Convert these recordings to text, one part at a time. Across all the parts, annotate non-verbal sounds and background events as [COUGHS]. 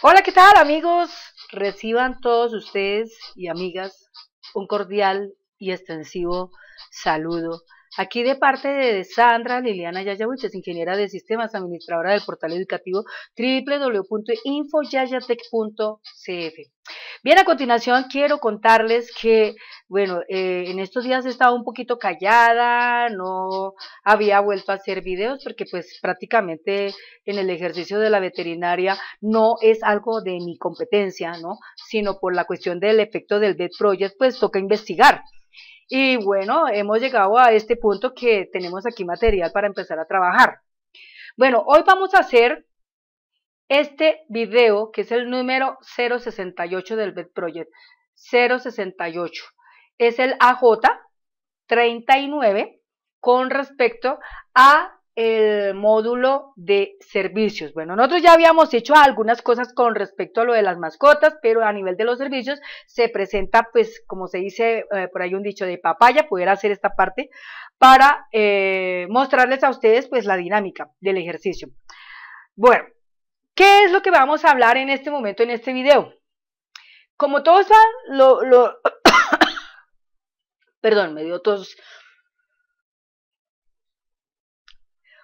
Hola, ¿qué tal amigos? Reciban todos ustedes y amigas un cordial y extensivo saludo. Aquí de parte de Sandra Liliana es ingeniera de sistemas, administradora del portal educativo www.infoyayatec.cf. Bien, a continuación quiero contarles que, bueno, eh, en estos días he estado un poquito callada, no había vuelto a hacer videos porque pues prácticamente en el ejercicio de la veterinaria no es algo de mi competencia, ¿no? Sino por la cuestión del efecto del Vet Project, pues toca investigar. Y bueno, hemos llegado a este punto que tenemos aquí material para empezar a trabajar. Bueno, hoy vamos a hacer este video, que es el número 068 del Bed Project, 068, es el AJ39 con respecto a el módulo de servicios. Bueno, nosotros ya habíamos hecho algunas cosas con respecto a lo de las mascotas, pero a nivel de los servicios se presenta, pues, como se dice eh, por ahí un dicho de papaya, pudiera hacer esta parte para eh, mostrarles a ustedes, pues, la dinámica del ejercicio. Bueno, ¿Qué es lo que vamos a hablar en este momento, en este video? Como todos lo, [COUGHS] Perdón, me dio tos.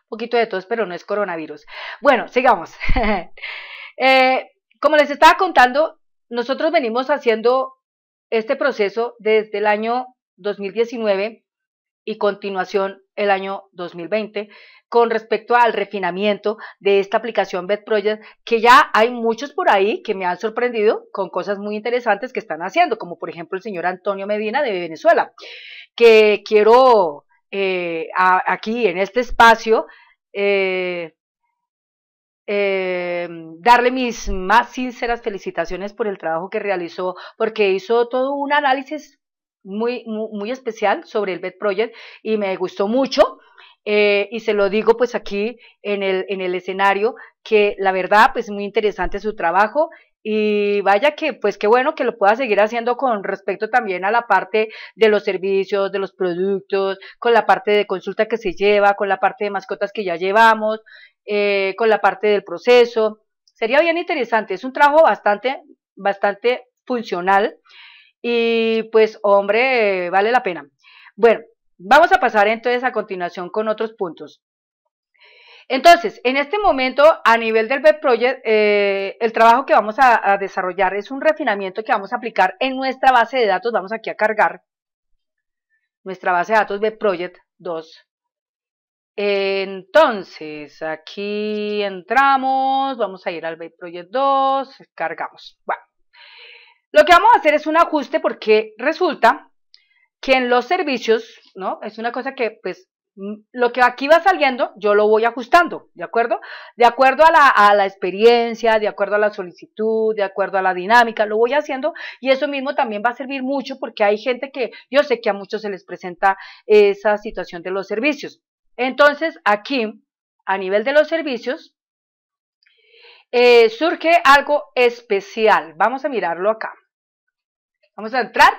Un poquito de tos, pero no es coronavirus. Bueno, sigamos. [LAUGHS] Eh, como les estaba contando, nosotros venimos haciendo este proceso desde el año 2019 y continuación el año 2020 con respecto al refinamiento de esta aplicación BetProject, que ya hay muchos por ahí que me han sorprendido con cosas muy interesantes que están haciendo, como por ejemplo el señor Antonio Medina de Venezuela, que quiero eh, aquí en este espacio eh, eh, darle mis más sinceras felicitaciones por el trabajo que realizó, porque hizo todo un análisis muy, muy, especial sobre el Bed Project y me gustó mucho. Eh, y se lo digo pues aquí en el, en el escenario, que la verdad pues muy interesante su trabajo y vaya que pues qué bueno que lo pueda seguir haciendo con respecto también a la parte de los servicios, de los productos, con la parte de consulta que se lleva, con la parte de mascotas que ya llevamos, eh, con la parte del proceso. Sería bien interesante, es un trabajo bastante, bastante funcional y pues, hombre, vale la pena. Bueno, vamos a pasar entonces a continuación con otros puntos. Entonces, en este momento, a nivel del Web Project, eh, el trabajo que vamos a, desarrollar es un refinamiento que vamos a aplicar en nuestra base de datos. Vamos aquí a cargar nuestra base de datos Web Project 2. Entonces, aquí entramos, vamos a ir al Web Project 2, cargamos. Bueno. Lo que vamos a hacer es un ajuste porque resulta que en los servicios, ¿no? Es una cosa que, pues, mm, lo que aquí va saliendo, yo lo voy ajustando, ¿de acuerdo? De acuerdo a la, experiencia, de acuerdo a la solicitud, de acuerdo a la dinámica, lo voy haciendo y eso mismo también va a servir mucho porque hay gente que yo sé que a muchos se les presenta esa situación de los servicios. Entonces, aquí, a nivel de los servicios, eh, surge algo especial. Vamos a mirarlo acá. Vamos a entrar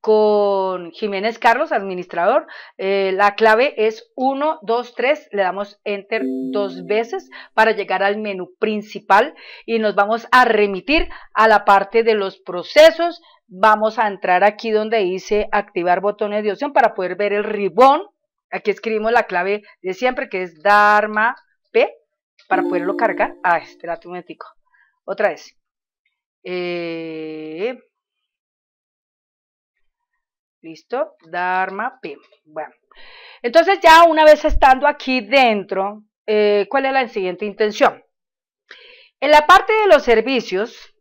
con Jiménez Carlos, administrador. Eh, la clave es 1, 2, 3. Le damos enter dos veces para llegar al menú principal y nos vamos a remitir a la parte de los procesos. Vamos a entrar aquí donde dice activar botones de opción para poder ver el ribón. Aquí escribimos la clave de siempre que es Dharma P para poderlo cargar. a ah, este un Otra vez. Eh, ¿Listo? Dharma P. Bueno, entonces ya una vez estando aquí dentro, eh, ¿cuál es la siguiente intención? En la parte de los servicios,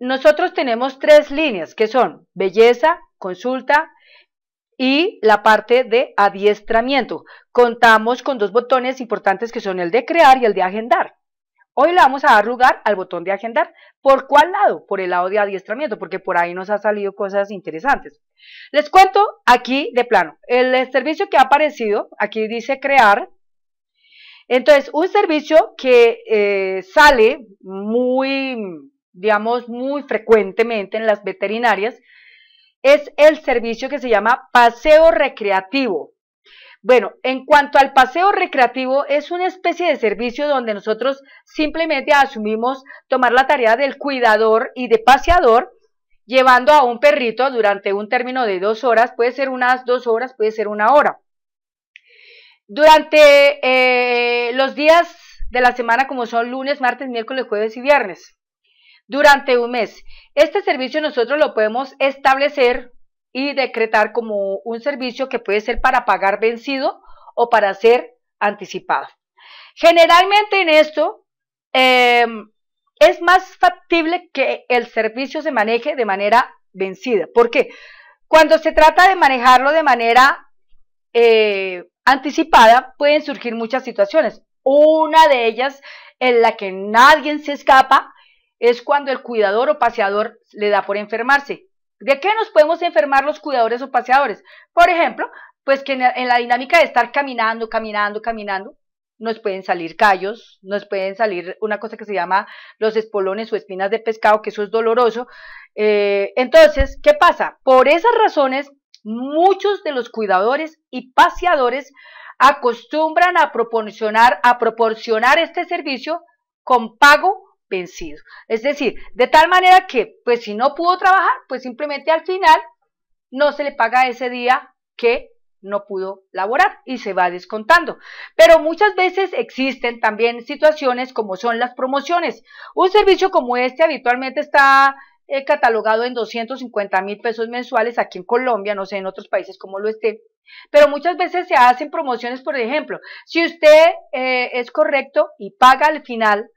nosotros tenemos tres líneas que son belleza, consulta y la parte de adiestramiento. Contamos con dos botones importantes que son el de crear y el de agendar. Hoy le vamos a dar lugar al botón de agendar. ¿Por cuál lado? Por el lado de adiestramiento, porque por ahí nos ha salido cosas interesantes. Les cuento aquí de plano. El servicio que ha aparecido, aquí dice crear. Entonces, un servicio que eh, sale muy, digamos, muy frecuentemente en las veterinarias es el servicio que se llama paseo recreativo. Bueno, en cuanto al paseo recreativo, es una especie de servicio donde nosotros simplemente asumimos tomar la tarea del cuidador y de paseador, llevando a un perrito durante un término de dos horas, puede ser unas dos horas, puede ser una hora. Durante eh, los días de la semana, como son lunes, martes, miércoles, jueves y viernes, durante un mes. Este servicio nosotros lo podemos establecer y decretar como un servicio que puede ser para pagar vencido o para ser anticipado. Generalmente en esto em, es más factible que el servicio se maneje de manera vencida. ¿Por qué? Cuando se trata de manejarlo de manera eh, anticipada, pueden surgir muchas situaciones. Una de ellas en la que nadie se escapa es cuando el cuidador o paseador le da por enfermarse ¿De qué nos podemos enfermar los cuidadores o paseadores? Por ejemplo, pues que en la, dinámica de estar caminando, caminando, caminando, nos pueden salir callos, nos pueden salir una cosa que se llama los espolones o espinas de pescado, que eso es doloroso. Eh, entonces, ¿qué pasa? Por esas razones, muchos de los cuidadores y paseadores acostumbran a proporcionar, a proporcionar este servicio con pago vencido. Es decir, de tal manera que, pues si no pudo trabajar, pues simplemente al final no se le paga ese día que no pudo laborar y se va descontando. Pero muchas veces existen también situaciones como son las promociones. Un servicio como este habitualmente está eh, catalogado en 250 mil pesos mensuales aquí en Colombia, no sé en otros países como lo esté. Pero muchas veces se hacen promociones, por ejemplo, si usted eh, es correcto y paga al final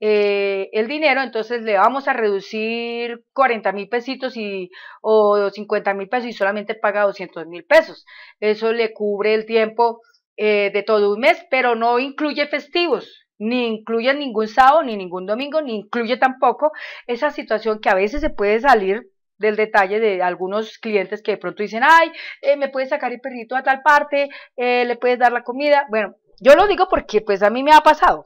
eh, el dinero, entonces le vamos a reducir 40 mil pesitos y, o 50 mil pesos y solamente paga 200 mil pesos. Eso le cubre el tiempo eh, de todo un mes, pero no incluye festivos, ni incluye ningún sábado, ni ningún domingo, ni incluye tampoco esa situación que a veces se puede salir del detalle de algunos clientes que de pronto dicen, ay, eh, me puedes sacar el perrito a tal parte, le puedes dar la comida. Bueno, yo lo digo porque pues a mí me ha pasado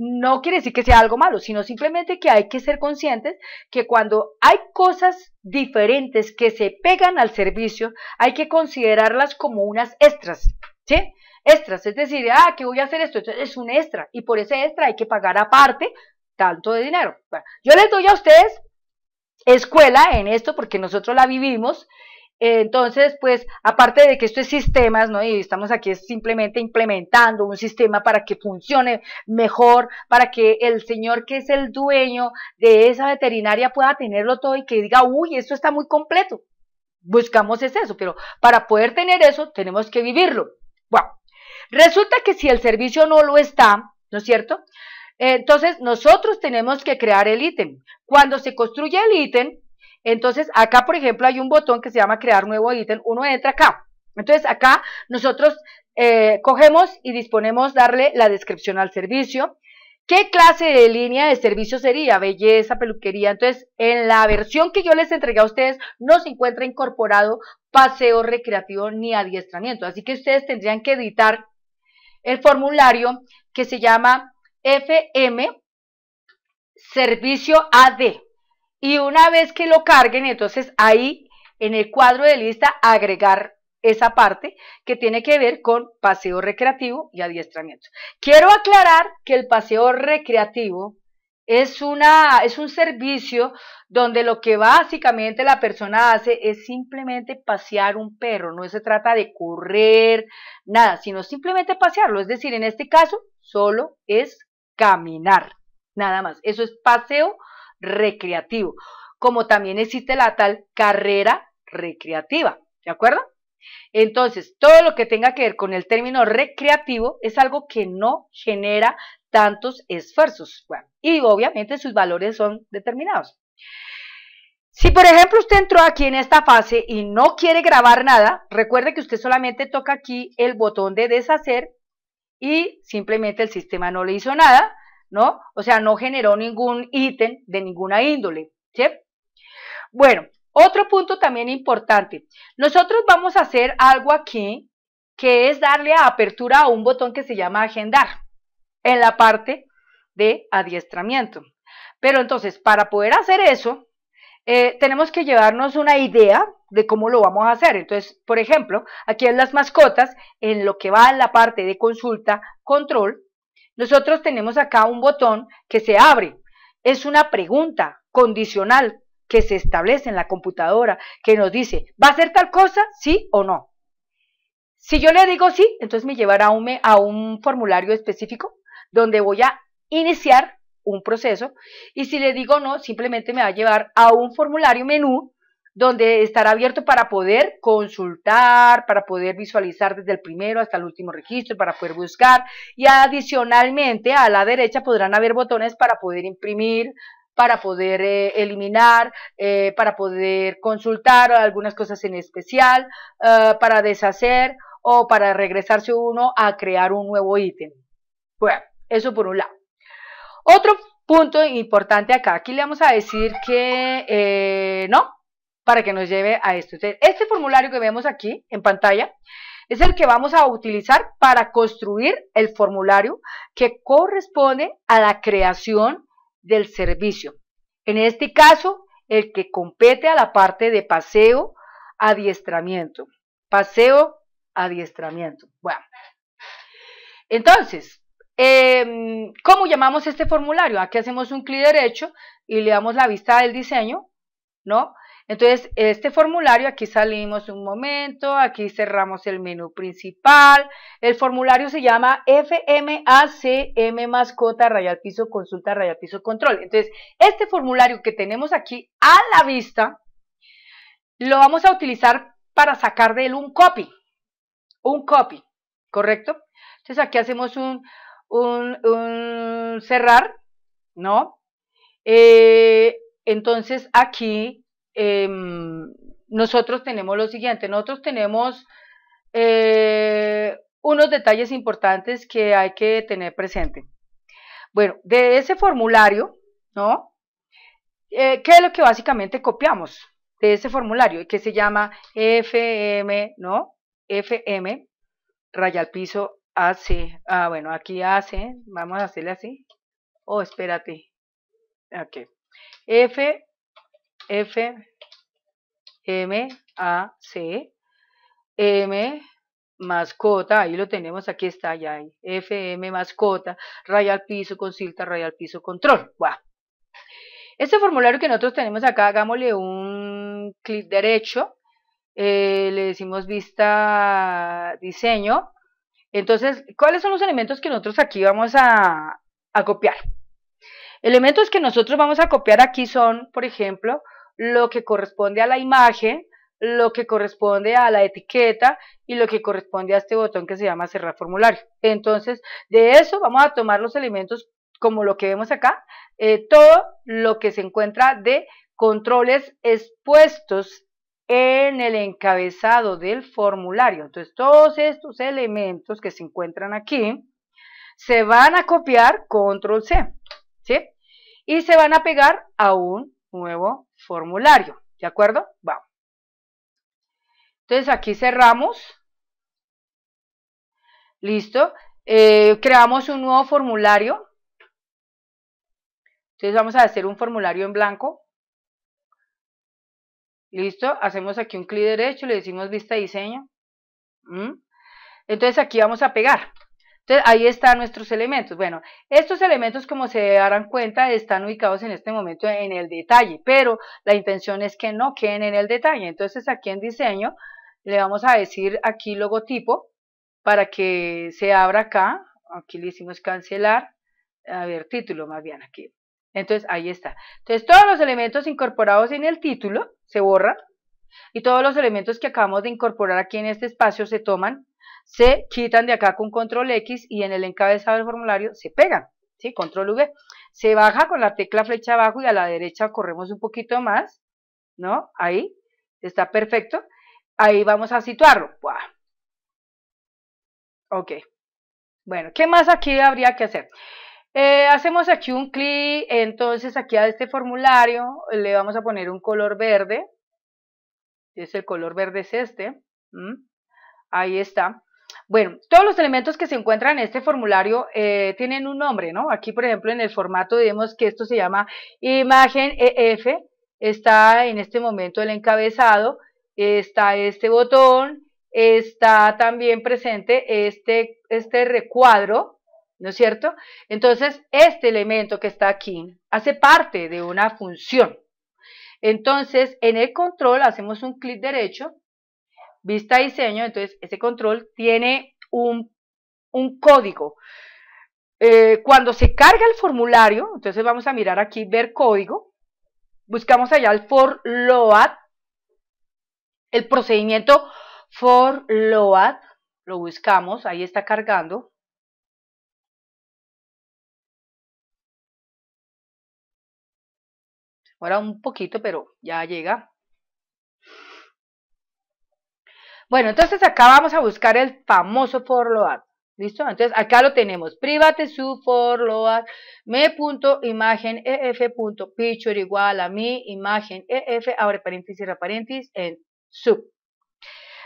no quiere decir que sea algo malo, sino simplemente que hay que ser conscientes que cuando hay cosas diferentes que se pegan al servicio, hay que considerarlas como unas extras, ¿sí? Extras, es decir, ah, que voy a hacer esto, Entonces es un extra, y por ese extra hay que pagar aparte tanto de dinero. Bueno, yo les doy a ustedes escuela en esto porque nosotros la vivimos entonces, pues, aparte de que esto es sistemas, ¿no? Y estamos aquí simplemente implementando un sistema para que funcione mejor, para que el señor que es el dueño de esa veterinaria pueda tenerlo todo y que diga, uy, esto está muy completo. Buscamos es eso, pero para poder tener eso tenemos que vivirlo. Bueno, resulta que si el servicio no lo está, ¿no es cierto? Entonces, nosotros tenemos que crear el ítem. Cuando se construye el ítem, entonces, acá, por ejemplo, hay un botón que se llama crear nuevo ítem. Uno entra acá. Entonces, acá nosotros eh, cogemos y disponemos darle la descripción al servicio. ¿Qué clase de línea de servicio sería? Belleza, peluquería. Entonces, en la versión que yo les entregué a ustedes, no se encuentra incorporado paseo recreativo ni adiestramiento. Así que ustedes tendrían que editar el formulario que se llama FM Servicio AD y una vez que lo carguen, entonces ahí en el cuadro de lista agregar esa parte que tiene que ver con paseo recreativo y adiestramiento. Quiero aclarar que el paseo recreativo es, una, es un servicio donde lo que básicamente la persona hace es simplemente pasear un perro, no se trata de correr, nada, sino simplemente pasearlo, es decir, en este caso solo es caminar, nada más, eso es paseo recreativo, como también existe la tal carrera recreativa, ¿de acuerdo? Entonces, todo lo que tenga que ver con el término recreativo es algo que no genera tantos esfuerzos. y obviamente sus valores son determinados. Si por ejemplo usted entró aquí en esta fase y no quiere grabar nada, recuerde que usted solamente toca aquí el botón de deshacer y simplemente el sistema no le hizo nada. ¿no? O sea, no generó ningún ítem de ninguna índole, Bueno, otro punto también importante. Nosotros vamos a hacer algo aquí que es darle a apertura a un botón que se llama agendar en la parte de adiestramiento. Pero entonces, para poder hacer eso, eh, tenemos que llevarnos una idea de cómo lo vamos a hacer. Entonces, por ejemplo, aquí en las mascotas, en lo que va en la parte de consulta, control, nosotros tenemos acá un botón que se abre. Es una pregunta condicional que se establece en la computadora, que nos dice, ¿va a ser tal cosa? ¿Sí o no? Si yo le digo sí, entonces me llevará a un, a un formulario específico donde voy a iniciar un proceso y si le digo no, simplemente me va a llevar a un formulario menú donde estará abierto para poder consultar, para poder visualizar desde el primero hasta el último registro, para poder buscar. Y adicionalmente a la derecha podrán haber botones para poder imprimir, para poder eh, eliminar, eh, para poder consultar algunas cosas en especial, eh, para deshacer o para regresarse uno a crear un nuevo ítem. Bueno, eso por un lado. Otro punto importante acá, aquí le vamos a decir que no, para que nos lleve a esto. este formulario que vemos aquí en pantalla es el que vamos a utilizar para construir el formulario que corresponde a la creación del servicio. En este caso, el que compete a la parte de paseo, adiestramiento. Paseo, adiestramiento. Bueno. Entonces, em, ¿cómo llamamos este formulario? Aquí hacemos un clic derecho y le damos la vista del diseño, ¿no? Entonces, este formulario, aquí salimos un momento, aquí cerramos el menú principal. El formulario se llama FMACM mascota rayal piso consulta rayal piso control. Entonces, este formulario que tenemos aquí a la vista, lo vamos a utilizar para sacar de él un copy. Un copy, ¿correcto? Entonces, aquí hacemos un, cerrar, ¿no? Eh, entonces, aquí Em, nosotros tenemos lo siguiente, nosotros tenemos eh, unos detalles importantes que hay que tener presente. Bueno, de ese formulario, ¿no? Eh, ¿Qué es lo que básicamente copiamos de ese formulario? Que se llama FM, ¿no? FM, raya al piso AC. Ah, bueno, aquí AC, vamos a hacerle así. Oh, espérate. Ok. FM F, M, A, C, M, mascota, ahí lo tenemos, aquí está, ya hay, FM mascota, raya al piso, consulta, raya al piso, control, wow. Este formulario que nosotros tenemos acá, hagámosle un clic derecho, eh, le decimos vista diseño, entonces, ¿cuáles son los elementos que nosotros aquí vamos a, a copiar? Elementos que nosotros vamos a copiar aquí son, por ejemplo, lo que corresponde a la imagen, lo que corresponde a la etiqueta y lo que corresponde a este botón que se llama cerrar formulario. Entonces, de eso vamos a tomar los elementos como lo que vemos acá, eh, todo lo que se encuentra de controles expuestos en el encabezado del formulario. Entonces, todos estos elementos que se encuentran aquí se van a copiar control C, ¿sí? Y se van a pegar a un nuevo formulario. ¿De acuerdo? Vamos. Entonces aquí cerramos. Listo. Eh, creamos un nuevo formulario. Entonces vamos a hacer un formulario en blanco. Listo. Hacemos aquí un clic derecho, le decimos vista diseño. ¿Mm? Entonces aquí vamos a pegar. Entonces, ahí están nuestros elementos. Bueno, estos elementos, como se darán cuenta, están ubicados en este momento en el detalle, pero la intención es que no queden en el detalle. Entonces, aquí en diseño, le vamos a decir aquí logotipo, para que se abra acá, aquí le hicimos cancelar, a ver, título más bien aquí. Entonces, ahí está. Entonces, todos los elementos incorporados en el título se borran y todos los elementos que acabamos de incorporar aquí en este espacio se toman se quitan de acá con control X y en el encabezado del formulario se pegan, ¿sí? Control V. Se baja con la tecla flecha abajo y a la derecha corremos un poquito más, ¿no? Ahí, está perfecto. Ahí vamos a situarlo. Ok. Bueno, ¿qué más aquí habría que hacer? Eh, hacemos aquí un clic, entonces aquí a este formulario le vamos a poner un color verde. Es el color verde es este. Mm. Ahí está. Bueno, todos los elementos que se encuentran en este formulario eh, tienen un nombre, ¿no? Aquí, por ejemplo, en el formato vemos que esto se llama imagen EF, está en este momento el encabezado, está este botón, está también presente este, este recuadro, ¿no es cierto? Entonces, este elemento que está aquí hace parte de una función. Entonces, en el control hacemos un clic derecho vista diseño, entonces ese control tiene un, un código. Eh, cuando se carga el formulario, entonces vamos a mirar aquí, ver código, buscamos allá el for load, el procedimiento for load, lo buscamos, ahí está cargando. Ahora un poquito, pero ya llega. Bueno, entonces acá vamos a buscar el famoso for ¿Listo? Entonces acá lo tenemos. Private sub for load me.imagen ef.picture igual a mi imagen ef, abre paréntesis, cierra paréntesis, en sub.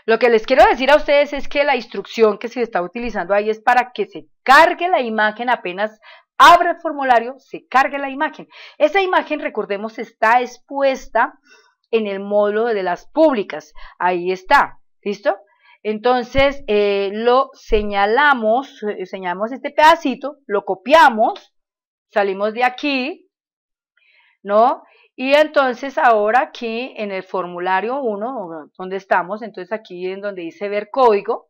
Lo que les quiero decir a ustedes es que la instrucción que se está utilizando ahí es para que se cargue la imagen apenas abre el formulario, se cargue la imagen. Esa imagen, recordemos, está expuesta en el módulo de las públicas. Ahí está. ¿Listo? Entonces eh, lo señalamos, eh, señalamos este pedacito, lo copiamos, salimos de aquí, ¿no? Y entonces ahora aquí en el formulario 1, donde estamos, entonces aquí en donde dice ver código,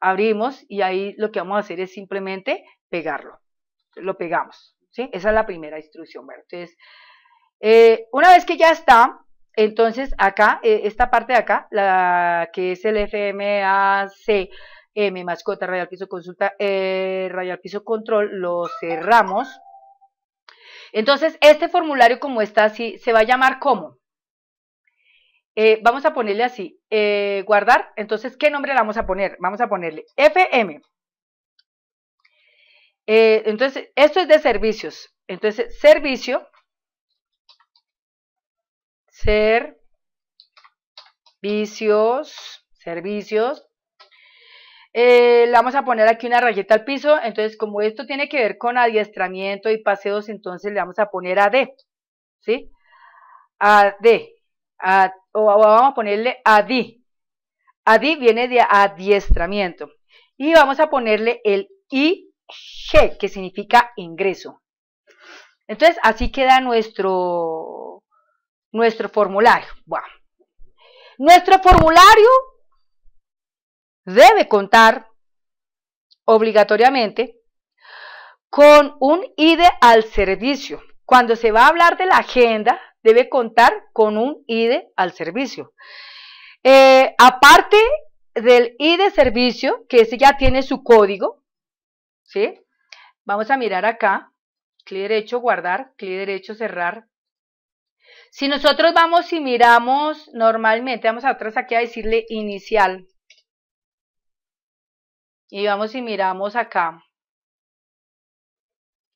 abrimos y ahí lo que vamos a hacer es simplemente pegarlo. Lo pegamos, ¿sí? Esa es la primera instrucción. Bueno, entonces, eh, una vez que ya está, entonces, acá, eh, esta parte de acá, la que es el FMAC, M eh, mascota, radial piso consulta, eh, piso control, lo cerramos. Entonces, este formulario como está así, se va a llamar ¿cómo? Eh, vamos a ponerle así, guardar. Entonces, ¿qué nombre le vamos a poner? Vamos a ponerle FM. entonces, esto es de servicios. Entonces, servicio, ser vicios servicios. Eh, le vamos a poner aquí una rayeta al piso, entonces como esto tiene que ver con adiestramiento y paseos, entonces le vamos a poner AD, ¿sí? AD, o vamos a ponerle AD. ADI viene de adiestramiento. Y vamos a ponerle el IG, que significa ingreso. Entonces así queda nuestro nuestro formulario. Bueno, nuestro formulario debe contar obligatoriamente con un ID al servicio. Cuando se va a hablar de la agenda, debe contar con un ID al servicio. Eh, aparte del ID servicio, que ese ya tiene su código, ¿sí? Vamos a mirar acá, clic derecho, guardar, clic derecho, cerrar, si nosotros vamos y miramos normalmente, vamos atrás aquí a decirle inicial. Y vamos y miramos acá.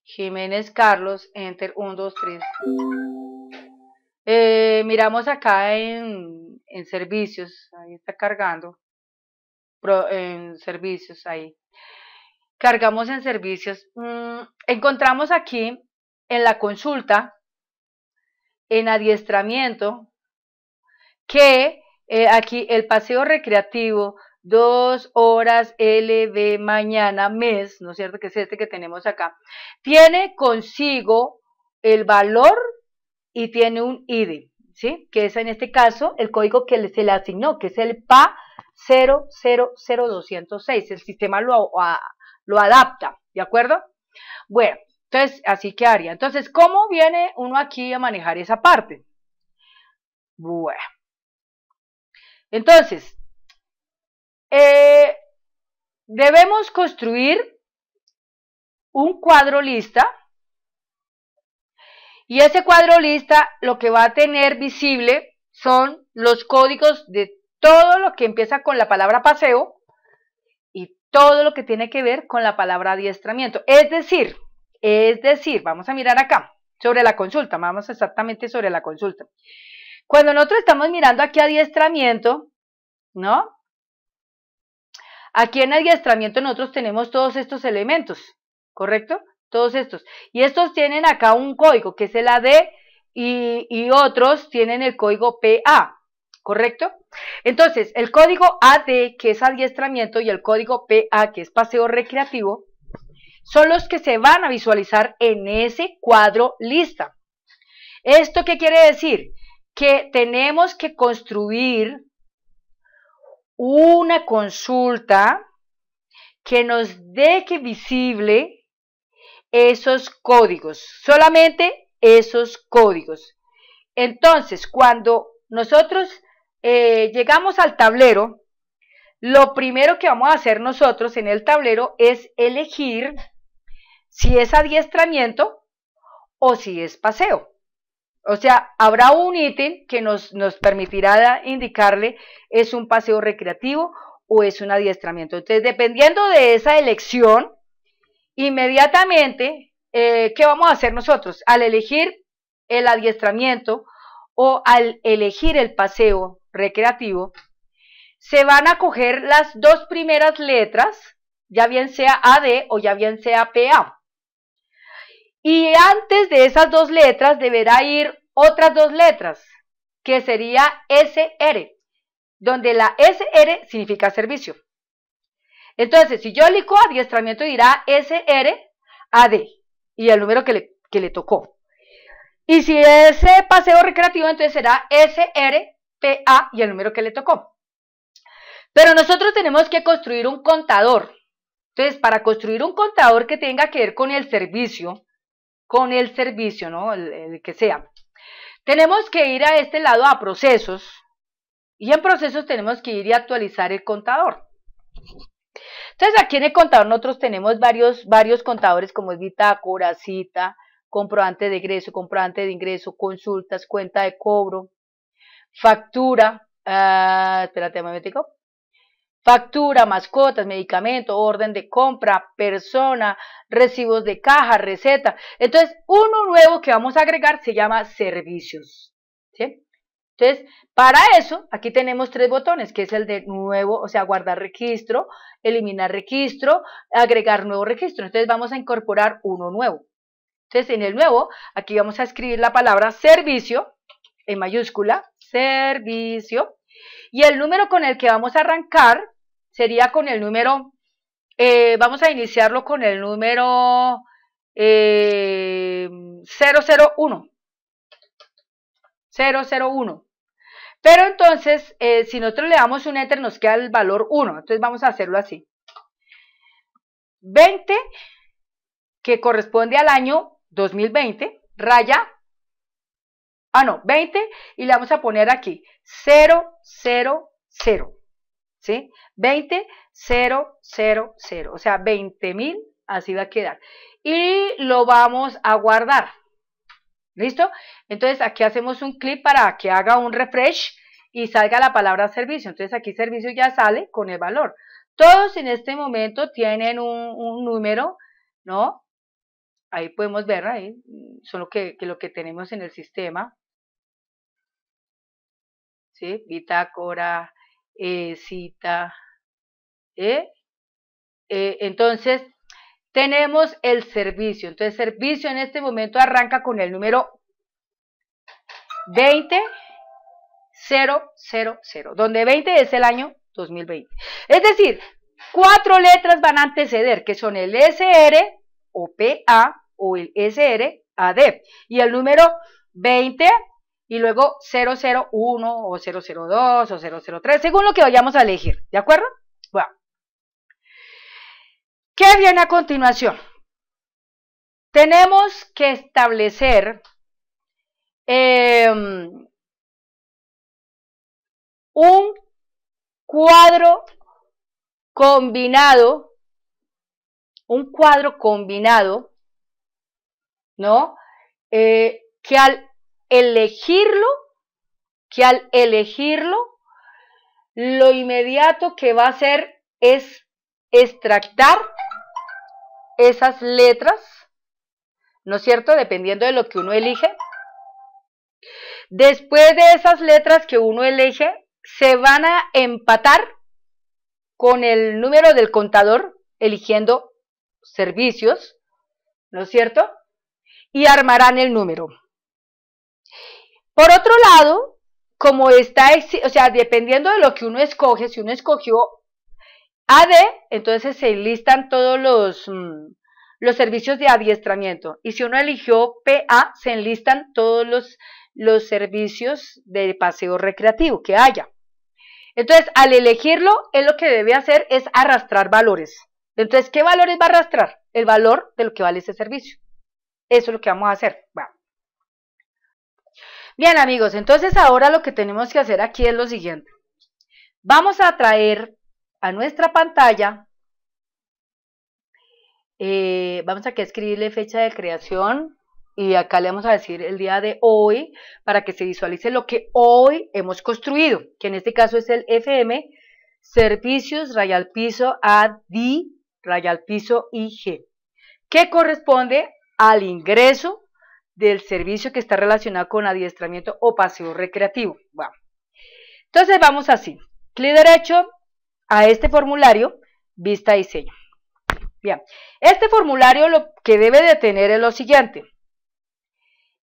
Jiménez Carlos, enter 1, 2, 3. miramos acá en, en, servicios, ahí está cargando, Pro, en servicios, ahí. Cargamos en servicios. Mm, encontramos aquí en la consulta en adiestramiento que eh, aquí el paseo recreativo, dos horas LB mañana, mes, ¿no es cierto? Que es este que tenemos acá, tiene consigo el valor y tiene un ID, e, ¿sí? Que es en este caso el código que se le asignó, que es el PA 000206. El sistema lo, lo adapta, ¿de acuerdo? Bueno, entonces, así haría. Entonces, ¿cómo viene uno aquí a manejar esa parte? Bueno. Entonces, eh, debemos construir un cuadro lista. Y ese cuadro lista lo que va a tener visible son los códigos de todo lo que empieza con la palabra paseo y todo lo que tiene que ver con la palabra adiestramiento. Es decir, es decir, vamos a mirar acá, sobre la consulta, vamos exactamente sobre la consulta. Cuando nosotros estamos mirando aquí adiestramiento, ¿no? Aquí en adiestramiento nosotros tenemos todos estos elementos, ¿correcto? Todos estos. Y estos tienen acá un código, que es el AD, y, otros tienen el código PA, ¿correcto? Entonces, el código AD, que es adiestramiento, y el código PA, que es paseo recreativo, son los que se van a visualizar en ese cuadro lista. ¿Esto qué quiere decir? Que tenemos que construir una consulta que nos deje visible esos códigos, solamente esos códigos. Entonces, cuando nosotros eh, llegamos al tablero, lo primero que vamos a hacer nosotros en el tablero es elegir si es adiestramiento o si es paseo. O sea, habrá un ítem que nos, nos permitirá indicarle es un paseo recreativo o es un adiestramiento. Entonces, dependiendo de esa elección, inmediatamente, eh, ¿qué vamos a hacer nosotros? Al elegir el adiestramiento o al elegir el paseo recreativo, se van a coger las dos primeras letras, ya bien sea AD o ya bien sea PA. Y antes de esas dos letras deberá ir otras dos letras, que sería SR, donde la SR significa servicio. Entonces, si yo elijo adiestramiento, dirá SR AD y el número que le, que le tocó. Y si es paseo recreativo, entonces será SRPA y el número que le tocó. Pero nosotros tenemos que construir un contador. Entonces, para construir un contador que tenga que ver con el servicio, con el servicio, ¿no? El, que sea. Tenemos que ir a este lado a procesos y en procesos tenemos que ir y actualizar el contador. Entonces aquí en el contador nosotros tenemos varios, varios contadores como es bitácora, cita, comprobante de egreso, comprobante de ingreso, consultas, cuenta de cobro, factura, uh, espérate un momentico, factura, mascotas, medicamento, orden de compra, persona, recibos de caja, receta. Entonces, uno nuevo que vamos a agregar se llama servicios. Entonces, para eso, aquí tenemos tres botones, que es el de nuevo, o sea, guardar registro, eliminar registro, agregar nuevo registro. Entonces, vamos a incorporar uno nuevo. Entonces, en el nuevo, aquí vamos a escribir la palabra servicio, en mayúscula, servicio, y el número con el que vamos a arrancar sería con el número, eh, vamos a iniciarlo con el número 001. Eh, 001. Pero entonces, eh, si nosotros le damos un enter, nos queda el valor 1. Entonces vamos a hacerlo así. 20, que corresponde al año 2020, raya. Ah, no, 20, y le vamos a poner aquí 000. ¿sí? 20, 0, 0, 0, o sea, 20.000, así va a quedar. Y lo vamos a guardar, ¿listo? Entonces aquí hacemos un clic para que haga un refresh y salga la palabra servicio. Entonces aquí servicio ya sale con el valor. Todos en este momento tienen un, número, ¿no? Ahí podemos ver, ahí Solo que, lo que tenemos en el sistema. ¿Sí? Bitácora, eh, cita. ¿eh? Eh, entonces, tenemos el servicio. Entonces, servicio en este momento arranca con el número 20000, donde 20 es el año 2020. Es decir, cuatro letras van a anteceder, que son el SR o PA o el SR, SRAD. Y el número 20 y luego 001 o 002 o 003, según lo que vayamos a elegir, ¿de acuerdo? Bueno. ¿Qué viene a continuación? Tenemos que establecer em, un cuadro combinado, un cuadro combinado, ¿no? Eh, que al elegirlo que al elegirlo, lo inmediato que va a hacer es extractar esas letras, ¿no es cierto? Dependiendo de lo que uno elige. Después de esas letras que uno elige, se van a empatar con el número del contador, eligiendo servicios, ¿no es cierto? Y armarán el número. Por otro lado, como está, o sea, dependiendo de lo que uno escoge, si uno escogió AD, entonces se enlistan todos los, mm, los servicios de adiestramiento. Y si uno eligió PA, se enlistan todos los, los servicios de paseo recreativo que haya. Entonces, al elegirlo, él lo que debe hacer es arrastrar valores. Entonces, ¿qué valores va a arrastrar? El valor de lo que vale ese servicio. Eso es lo que vamos a hacer. Bueno, Bien amigos, entonces ahora lo que tenemos que hacer aquí es lo siguiente. Vamos a traer a nuestra pantalla, eh, vamos aquí a escribirle fecha de creación y acá le vamos a decir el día de hoy para que se visualice lo que hoy hemos construido, que en este caso es el FM Servicios Rayal Piso AD Rayal Piso IG, que corresponde al ingreso del servicio que está relacionado con adiestramiento o paseo recreativo. entonces vamos así. Clic derecho a este formulario, vista diseño. Bien, este formulario lo que debe de tener es lo siguiente.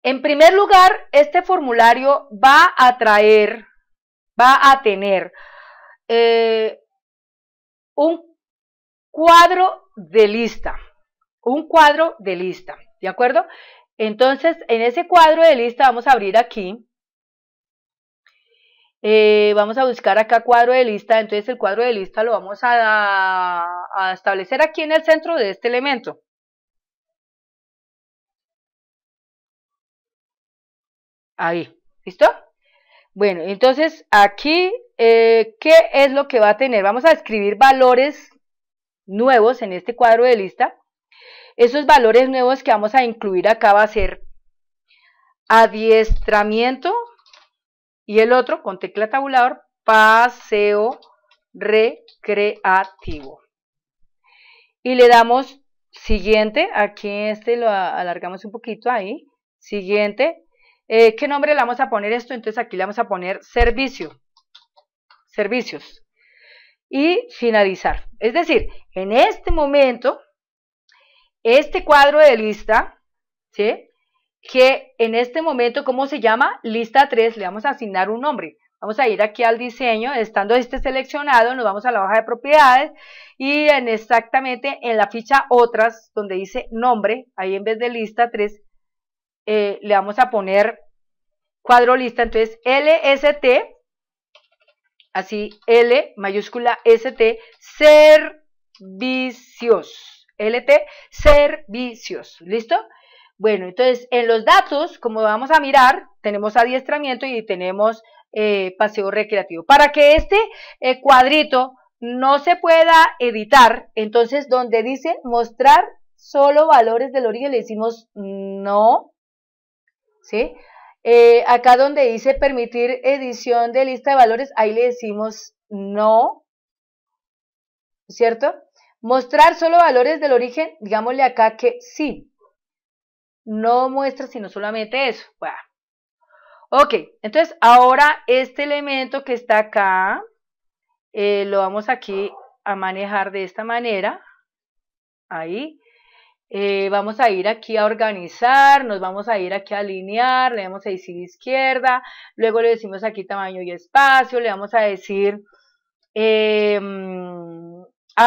En primer lugar, este formulario va a traer, va a tener eh, un cuadro de lista, un cuadro de lista, ¿de acuerdo? Entonces, en ese cuadro de lista vamos a abrir aquí. Eh, vamos a buscar acá cuadro de lista. Entonces, el cuadro de lista lo vamos a, establecer aquí en el centro de este elemento. Ahí, ¿listo? Bueno, entonces aquí, eh, ¿qué es lo que va a tener? Vamos a escribir valores nuevos en este cuadro de lista. Esos valores nuevos que vamos a incluir acá va a ser adiestramiento y el otro con tecla tabulador, paseo recreativo. Y le damos siguiente, aquí este lo alargamos un poquito ahí, siguiente. Eh, ¿Qué nombre le vamos a poner esto? Entonces aquí le vamos a poner servicio, servicios. Y finalizar. Es decir, en este momento este cuadro de lista, ¿sí? Que en este momento, ¿cómo se llama? Lista 3, le vamos a asignar un nombre. Vamos a ir aquí al diseño, estando este seleccionado, nos vamos a la hoja de propiedades y en exactamente en la ficha otras, donde dice nombre, ahí en vez de lista 3, eh, le vamos a poner cuadro lista, entonces LST, así L mayúscula ST, servicios. LT, servicios. ¿Listo? Bueno, entonces en los datos, como vamos a mirar, tenemos adiestramiento y tenemos eh, paseo recreativo. Para que este eh, cuadrito no se pueda editar, entonces donde dice mostrar solo valores del origen, le decimos no, ¿sí? Eh, acá donde dice permitir edición de lista de valores, ahí le decimos no, ¿cierto? Mostrar solo valores del origen, digámosle acá que sí. No muestra sino solamente eso. Ok, entonces ahora este elemento que está acá, eh, lo vamos aquí a manejar de esta manera. Ahí. Eh, vamos a ir aquí a organizar, nos vamos a ir aquí a alinear, le vamos a decir izquierda, luego le decimos aquí tamaño y espacio, le vamos a decir... Em,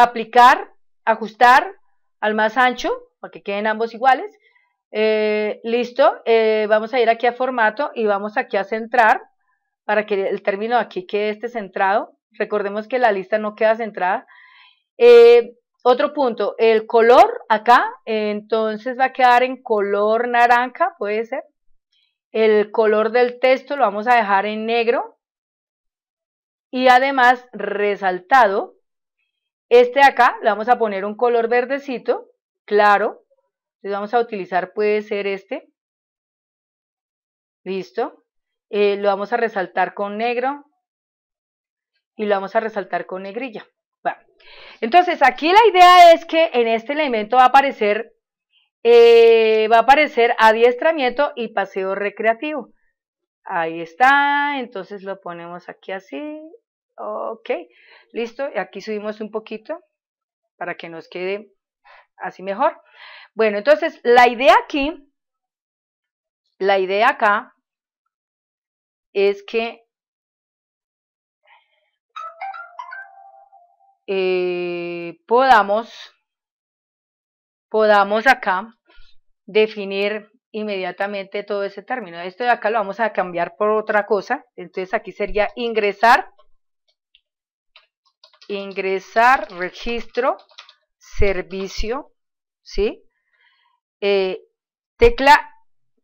aplicar, ajustar al más ancho, para que queden ambos iguales. Eh, listo, eh, vamos a ir aquí a formato y vamos aquí a centrar para que el término aquí quede este centrado. Recordemos que la lista no queda centrada. Eh, otro punto, el color acá, entonces va a quedar en color naranja, puede ser. El color del texto lo vamos a dejar en negro. Y además resaltado, este acá le vamos a poner un color verdecito, claro. Entonces vamos a utilizar, puede ser este. Listo. Eh, lo vamos a resaltar con negro y lo vamos a resaltar con negrilla. Bueno. Entonces aquí la idea es que en este elemento va a aparecer, eh, va a aparecer adiestramiento y paseo recreativo. Ahí está, entonces lo ponemos aquí así Ok, listo. Aquí subimos un poquito para que nos quede así mejor. Bueno, entonces la idea aquí, la idea acá es que eh, podamos, podamos acá definir inmediatamente todo ese término. Esto de acá lo vamos a cambiar por otra cosa. Entonces aquí sería ingresar ingresar registro, servicio, ¿sí? Eh, tecla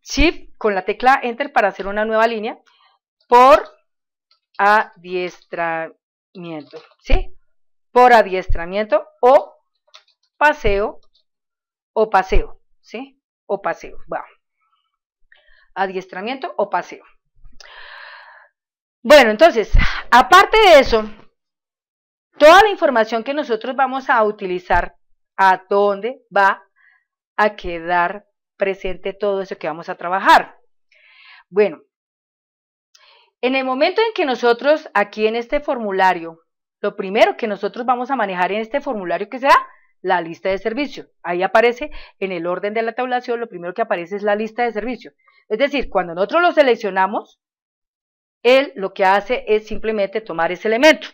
Shift con la tecla Enter para hacer una nueva línea por adiestramiento, ¿sí? Por adiestramiento o paseo o paseo, ¿sí? O paseo, va Adiestramiento o paseo. Bueno, entonces, aparte de eso, Toda la información que nosotros vamos a utilizar, ¿a dónde va a quedar presente todo eso que vamos a trabajar? Bueno, en el momento en que nosotros aquí en este formulario, lo primero que nosotros vamos a manejar en este formulario que sea la lista de servicio. Ahí aparece en el orden de la tabulación, lo primero que aparece es la lista de servicio. Es decir, cuando nosotros lo seleccionamos, él lo que hace es simplemente tomar ese elemento.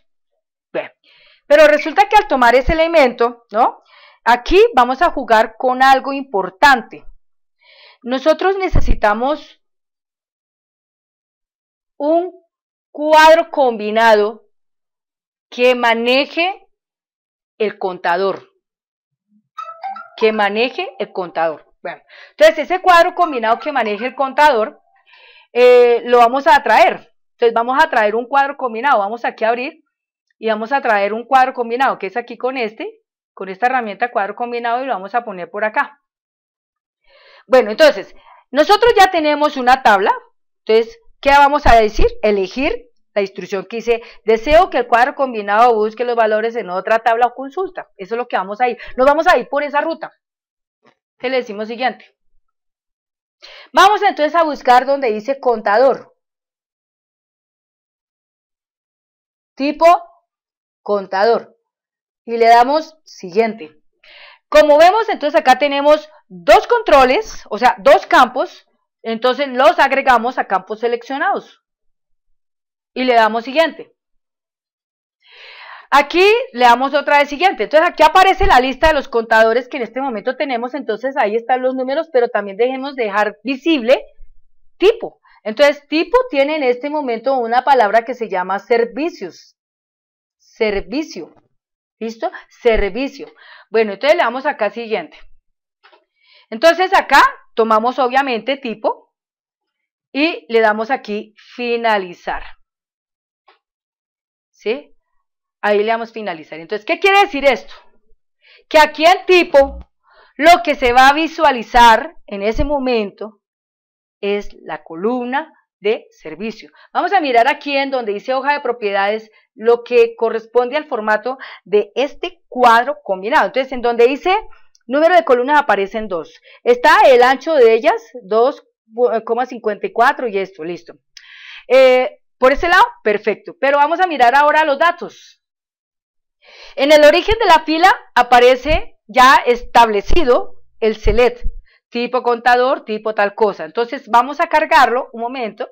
Bueno, pero resulta que al tomar ese elemento, ¿no? Aquí vamos a jugar con algo importante. Nosotros necesitamos un cuadro combinado que maneje el contador. Que maneje el contador. Bueno, entonces ese cuadro combinado que maneje el contador eh, lo vamos a traer. Entonces vamos a traer un cuadro combinado. Vamos aquí a abrir y vamos a traer un cuadro combinado que es aquí con este, con esta herramienta cuadro combinado y lo vamos a poner por acá. Bueno, entonces, nosotros ya tenemos una tabla, entonces, ¿qué vamos a decir? Elegir la instrucción que dice, deseo que el cuadro combinado busque los valores en otra tabla o consulta. Eso es lo que vamos a ir. Nos vamos a ir por esa ruta. le decimos siguiente. Vamos entonces a buscar donde dice contador. Tipo contador. Y le damos siguiente. Como vemos, entonces acá tenemos dos controles, o sea, dos campos. Entonces los agregamos a campos seleccionados. Y le damos siguiente. Aquí le damos otra vez siguiente. Entonces aquí aparece la lista de los contadores que en este momento tenemos. Entonces ahí están los números, pero también dejemos dejar visible tipo. Entonces tipo tiene en este momento una palabra que se llama servicios servicio. ¿Listo? Servicio. Bueno, entonces le damos acá siguiente. Entonces acá tomamos obviamente tipo y le damos aquí finalizar. ¿Sí? Ahí le damos finalizar. Entonces, ¿qué quiere decir esto? Que aquí el tipo, lo que se va a visualizar en ese momento es la columna de servicio. Vamos a mirar aquí en donde dice hoja de propiedades lo que corresponde al formato de este cuadro combinado. Entonces, en donde dice número de columnas aparecen dos. Está el ancho de ellas, 2,54 eh, y esto, listo. Eh, por ese lado, perfecto. Pero vamos a mirar ahora los datos. En el origen de la fila aparece ya establecido el select, tipo contador, tipo tal cosa. Entonces vamos a cargarlo un momento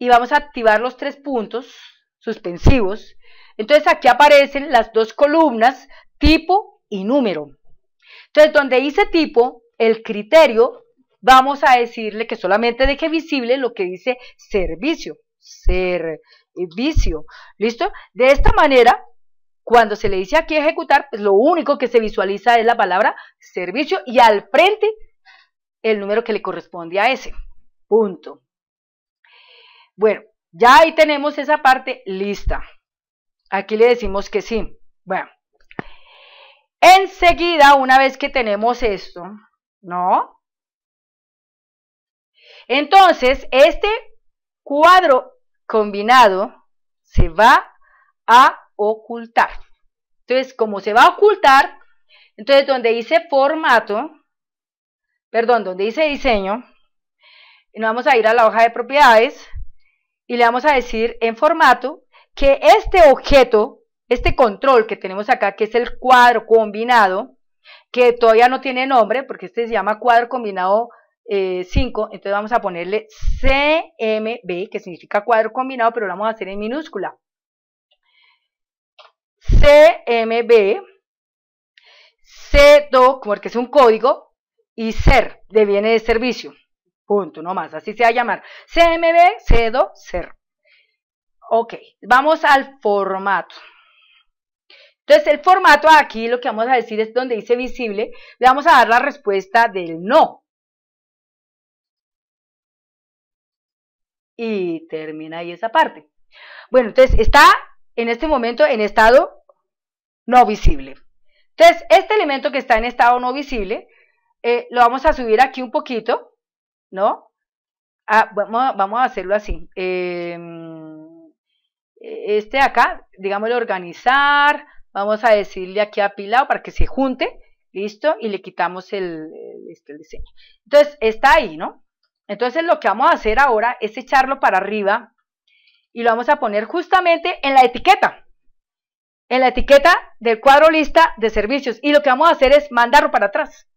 y vamos a activar los tres puntos suspensivos. Entonces aquí aparecen las dos columnas, tipo y número. Entonces donde dice tipo, el criterio, vamos a decirle que solamente deje visible lo que dice servicio. Servicio. ¿Listo? De esta manera cuando se le dice aquí ejecutar, pues lo único que se visualiza es la palabra servicio y al frente el número que le corresponde a ese. Punto. Bueno, ya ahí tenemos esa parte lista. Aquí le decimos que sí. Bueno, enseguida, una vez que tenemos esto, ¿no? Entonces, este cuadro combinado se va a ocultar. Entonces, como se va a ocultar, entonces donde dice formato, perdón, donde dice diseño, nos vamos a ir a la hoja de propiedades y le vamos a decir en formato que este objeto, este control que tenemos acá, que es el cuadro combinado, que todavía no tiene nombre, porque este se llama cuadro combinado 5, eh, entonces vamos a ponerle CMB, que significa cuadro combinado, pero lo vamos a hacer en minúscula. CMB, CDO, porque es un código, y SER, de bienes de servicio. Punto, nomás, así se va a llamar. CMB, CDO, SER. Ok, vamos al formato. Entonces, el formato aquí, lo que vamos a decir es donde dice visible, le vamos a dar la respuesta del no. Y termina ahí esa parte. Bueno, entonces está en este momento en estado no visible. Entonces, este elemento que está en estado no visible, eh, lo vamos a subir aquí un poquito, ¿no? Ah, vamos, a, hacerlo así. Em, este acá, digámosle organizar, vamos a decirle aquí apilado para que se junte, listo, y le quitamos el, este, el, diseño. Entonces, está ahí, ¿no? Entonces, lo que vamos a hacer ahora es echarlo para arriba y lo vamos a poner justamente en la etiqueta en la etiqueta del cuadro lista de servicios y lo que vamos a hacer es mandarlo para atrás.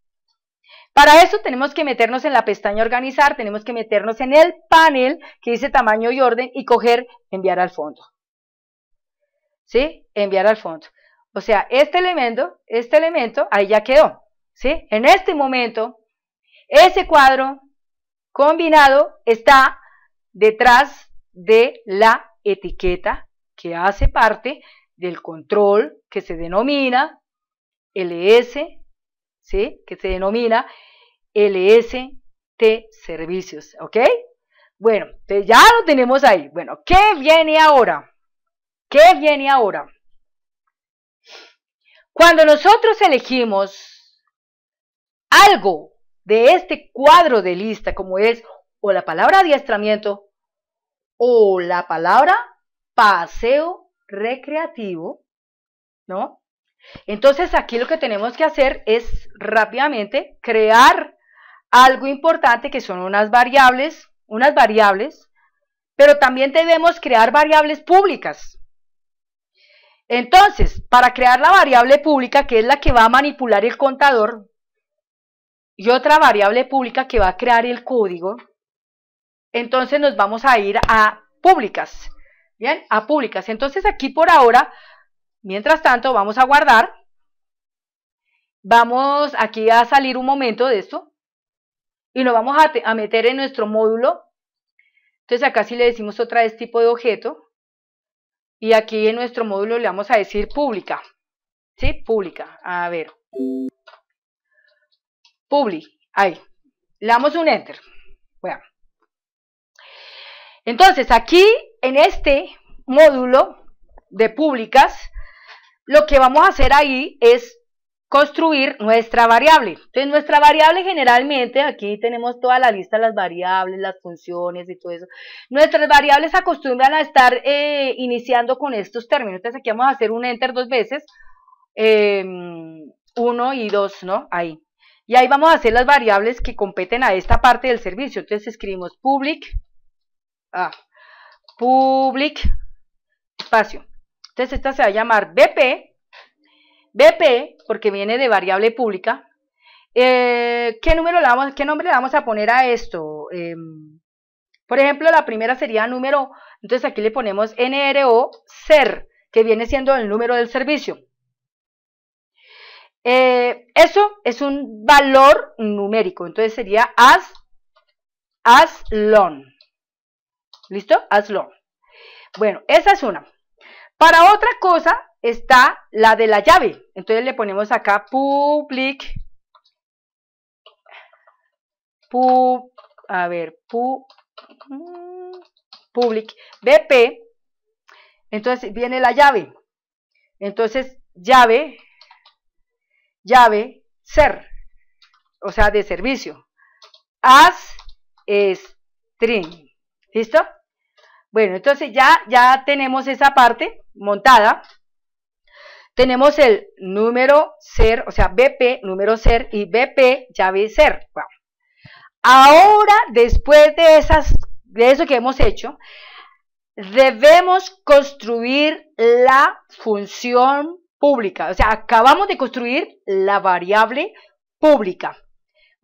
Para eso tenemos que meternos en la pestaña organizar, tenemos que meternos en el panel que dice tamaño y orden y coger enviar al fondo. ¿Sí? Enviar al fondo. O sea, este elemento, este elemento, ahí ya quedó. ¿Sí? En este momento, ese cuadro combinado está detrás de la etiqueta que hace parte del control que se denomina LS, ¿sí? Que se denomina LST servicios, ¿ok? Bueno, ya lo tenemos ahí. Bueno, ¿qué viene ahora? ¿Qué viene ahora? Cuando nosotros elegimos algo de este cuadro de lista, como es o la palabra adiestramiento o la palabra paseo recreativo, ¿no? Entonces aquí lo que tenemos que hacer es rápidamente crear algo importante que son unas variables, unas variables, pero también debemos crear variables públicas. Entonces, para crear la variable pública, que es la que va a manipular el contador, y otra variable pública que va a crear el código, entonces nos vamos a ir a públicas bien, a públicas. Entonces aquí por ahora, mientras tanto, vamos a guardar. Vamos aquí a salir un momento de esto y lo vamos a, a meter en nuestro módulo. Entonces acá sí le decimos otra vez tipo de objeto y aquí en nuestro módulo le vamos a decir pública. ¿Sí? Pública. A ver. Public. Ahí. Le damos un enter. Bueno. Entonces, aquí en este módulo de públicas, lo que vamos a hacer ahí es construir nuestra variable. Entonces, nuestra variable generalmente, aquí tenemos toda la lista de las variables, las funciones y todo eso. Nuestras variables acostumbran a estar eh, iniciando con estos términos. Entonces, aquí vamos a hacer un enter dos veces, em, uno y dos, ¿no? Ahí. Y ahí vamos a hacer las variables que competen a esta parte del servicio. Entonces, escribimos public, ah, public espacio. Entonces esta se va a llamar BP, BP porque viene de variable pública. Eh, ¿qué, número le vamos, ¿Qué nombre le vamos a poner a esto? Em, por ejemplo, la primera sería número, entonces aquí le ponemos NRO ser, que viene siendo el número del servicio. Eh, eso es un valor numérico, entonces sería as, as long. ¿Listo? Hazlo. Bueno, esa es una. Para otra cosa está la de la llave. Entonces le ponemos acá public. a ver, mm, public bp. Entonces viene la llave. Entonces llave, llave, ser. O sea, de servicio. As string. ¿Listo? Bueno, entonces ya, ya tenemos esa parte montada. Tenemos el número ser, o sea, BP, número ser y BP llave ser. ahora, después de, esas, de eso que hemos hecho, debemos construir la función pública. O sea, acabamos de construir la variable pública.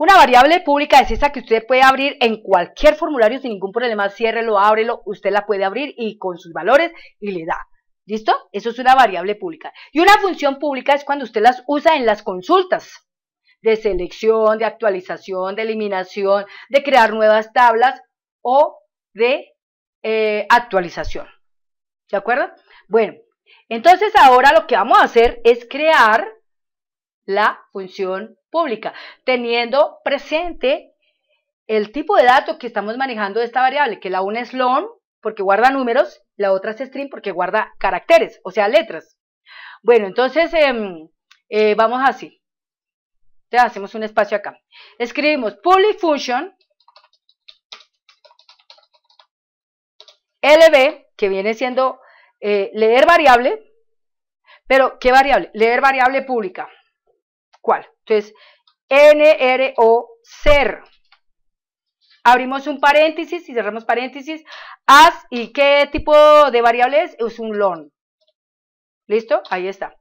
Una variable pública es esa que usted puede abrir en cualquier formulario sin ningún problema. Ciérrelo, ábrelo, usted la puede abrir y con sus valores y le da. ¿Listo? Eso es una variable pública. Y una función pública es cuando usted las usa en las consultas de selección, de actualización, de eliminación, de crear nuevas tablas o de eh, actualización. ¿De acuerdo? Bueno, entonces ahora lo que vamos a hacer es crear la función pública, teniendo presente el tipo de datos que estamos manejando de esta variable, que la una es long porque guarda números, la otra es string porque guarda caracteres, o sea, letras. Bueno, entonces em, eh, vamos así. hacemos un espacio acá. Escribimos public function lb, que viene siendo eh, leer variable, pero ¿qué variable? Leer variable pública. ¿Cuál? Entonces, o, ser. Abrimos un paréntesis y cerramos paréntesis. As y qué tipo de variable es, es un long. ¿Listo? Ahí está.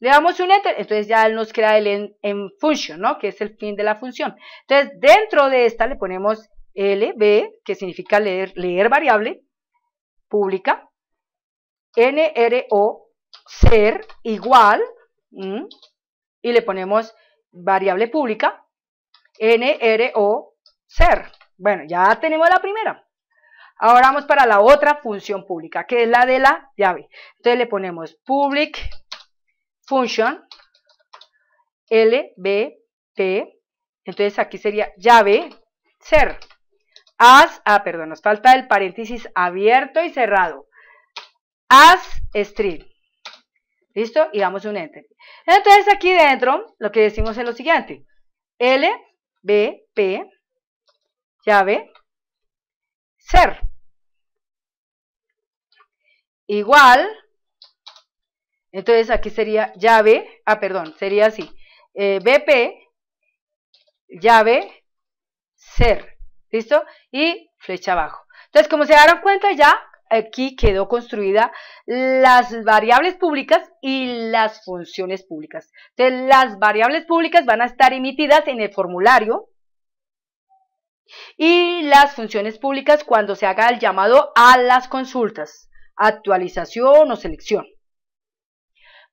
Le damos un enter, entonces ya nos crea el en, función, function, ¿no? Que es el fin de la función. Entonces, dentro de esta le ponemos LB, que significa leer, leer variable, pública, o, ser, igual, y le ponemos variable pública, o, ser. Bueno, ya tenemos la primera. Ahora vamos para la otra función pública, que es la de la llave. Entonces le ponemos public function t entonces aquí sería llave ser. As, ah, perdón, nos falta el paréntesis abierto y cerrado. As string. ¿Listo? Y damos un enter. Entonces aquí dentro lo que decimos es lo siguiente. L, B, P, llave, ser. Igual. Entonces aquí sería llave, ah, perdón, sería así. Eh, B, BP, llave, ser. ¿Listo? Y flecha abajo. Entonces, como se darán cuenta ya, aquí quedó construida las variables públicas y las funciones públicas. Entonces, las variables públicas van a estar emitidas en el formulario y las funciones públicas cuando se haga el llamado a las consultas, actualización o selección.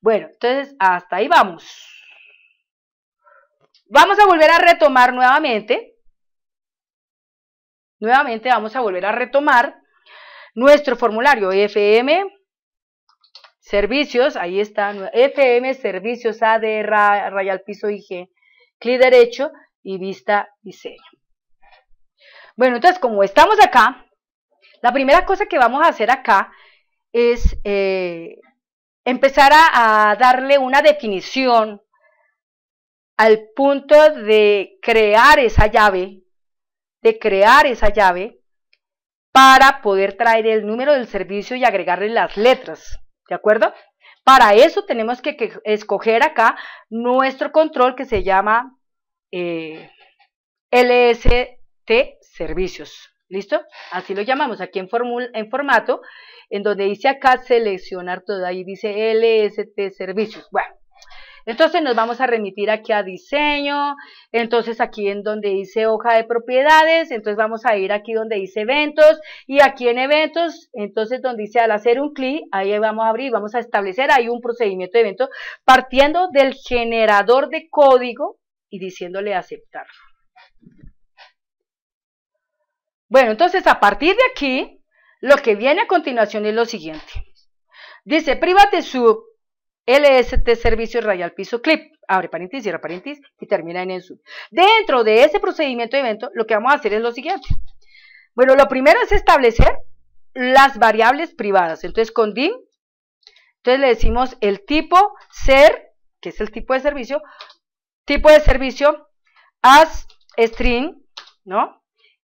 Bueno, entonces hasta ahí vamos. Vamos a volver a retomar nuevamente. Nuevamente vamos a volver a retomar nuestro formulario FM Servicios, ahí está, FM Servicios ADR, rayal piso IG, clic derecho y vista diseño. Bueno, entonces como estamos acá, la primera cosa que vamos a hacer acá es eh, empezar a darle una definición al punto de crear esa llave, de crear esa llave para poder traer el número del servicio y agregarle las letras, ¿de acuerdo? Para eso tenemos que, escoger acá nuestro control que se llama eh, LST servicios, ¿listo? Así lo llamamos aquí en, en formato, en donde dice acá seleccionar todo, ahí dice LST servicios, bueno. Entonces nos vamos a remitir aquí a diseño, entonces aquí en donde dice hoja de propiedades, entonces vamos a ir aquí donde dice eventos y aquí en eventos, entonces donde dice al hacer un clic, ahí vamos a abrir, vamos a establecer ahí un procedimiento de evento partiendo del generador de código y diciéndole aceptar. Bueno, entonces a partir de aquí, lo que viene a continuación es lo siguiente. Dice private sub LST servicio, Radial Piso Clip, abre paréntesis, cierra paréntesis y termina en el sub. Dentro de ese procedimiento de evento, lo que vamos a hacer es lo siguiente. Bueno, lo primero es establecer las variables privadas. Entonces, con DIM, entonces le decimos el tipo ser, que es el tipo de servicio, tipo de servicio as string, ¿no?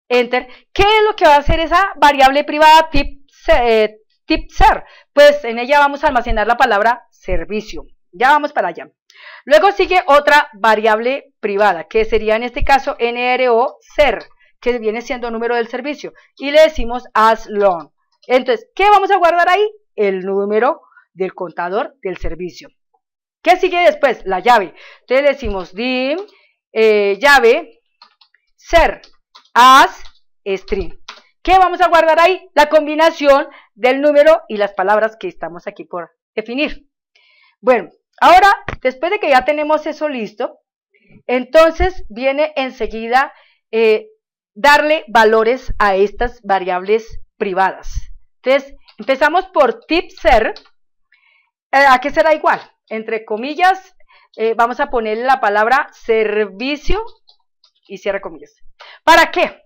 Enter. ¿Qué es lo que va a hacer esa variable privada tip eh, ser? Pues en ella vamos a almacenar la palabra servicio. Ya vamos para allá. Luego sigue otra variable privada, que sería en este caso NRO ser, que viene siendo número del servicio, y le decimos as long. Entonces, ¿qué vamos a guardar ahí? El número del contador del servicio. ¿Qué sigue después? La llave. Entonces decimos dim eh, llave ser as string. ¿Qué vamos a guardar ahí? La combinación del número y las palabras que estamos aquí por definir. Bueno, ahora, después de que ya tenemos eso listo, entonces viene enseguida eh, darle valores a estas variables privadas. Entonces, empezamos por tipser. Eh, ¿A qué será igual? Entre comillas, eh, vamos a poner la palabra servicio y cierra comillas. ¿Para qué?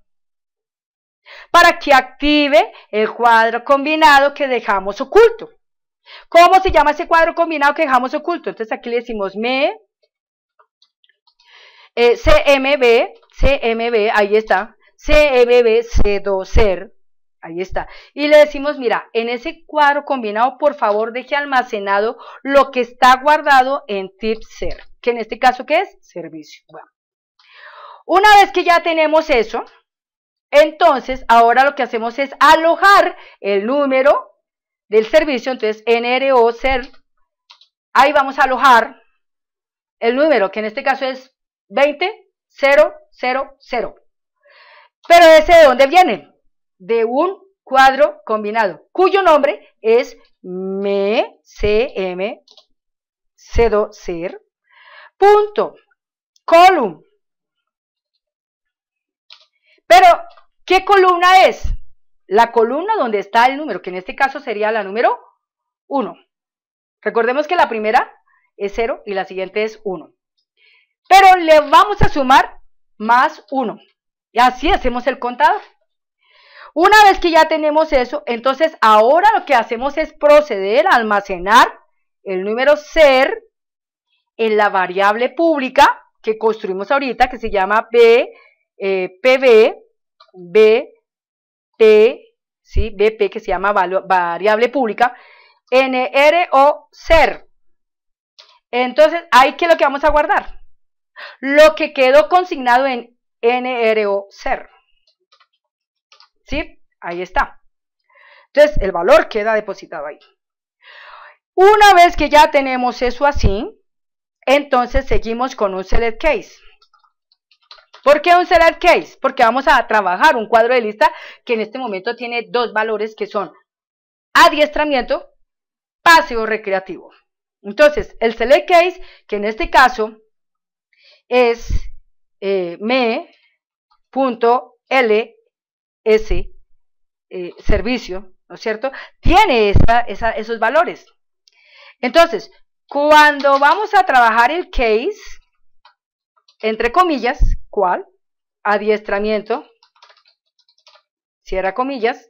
Para que active el cuadro combinado que dejamos oculto. ¿Cómo se llama ese cuadro combinado que dejamos oculto? Entonces aquí le decimos me, eh, CMB, CMB, ahí está, CMB, C2, ahí está. Y le decimos, mira, en ese cuadro combinado, por favor, deje almacenado lo que está guardado en tip ser, que en este caso, ¿qué es? Servicio. Bueno. Una vez que ya tenemos eso, entonces, ahora lo que hacemos es alojar el número del servicio, entonces NRO ser, ahí vamos a alojar el número, que en este caso es 20000. Pero ese de dónde viene? De un cuadro combinado, cuyo nombre es 2, ser punto column. Pero, ¿qué columna es? la columna donde está el número, que en este caso sería la número 1. Recordemos que la primera es 0 y la siguiente es 1. Pero le vamos a sumar más 1. Y así hacemos el contador. Una vez que ya tenemos eso, entonces ahora lo que hacemos es proceder a almacenar el número ser en la variable pública que construimos ahorita, que se llama B, eh, B, BP, que se llama variable pública, NR o ser. Entonces, ahí que lo que vamos a guardar. Lo que quedó consignado en NR o ser. ¿Sí? Ahí está. Entonces, el valor queda depositado ahí. Una vez que ya tenemos eso así, entonces seguimos con un select case. ¿Por qué un select case? Porque vamos a trabajar un cuadro de lista que en este momento tiene dos valores que son adiestramiento, paseo recreativo. Entonces, el select case, que en este caso es eh, me.ls eh, servicio, ¿no es cierto? Tiene esos valores. Entonces, cuando vamos a trabajar el case, entre comillas, ¿Cuál? Adiestramiento, cierra comillas.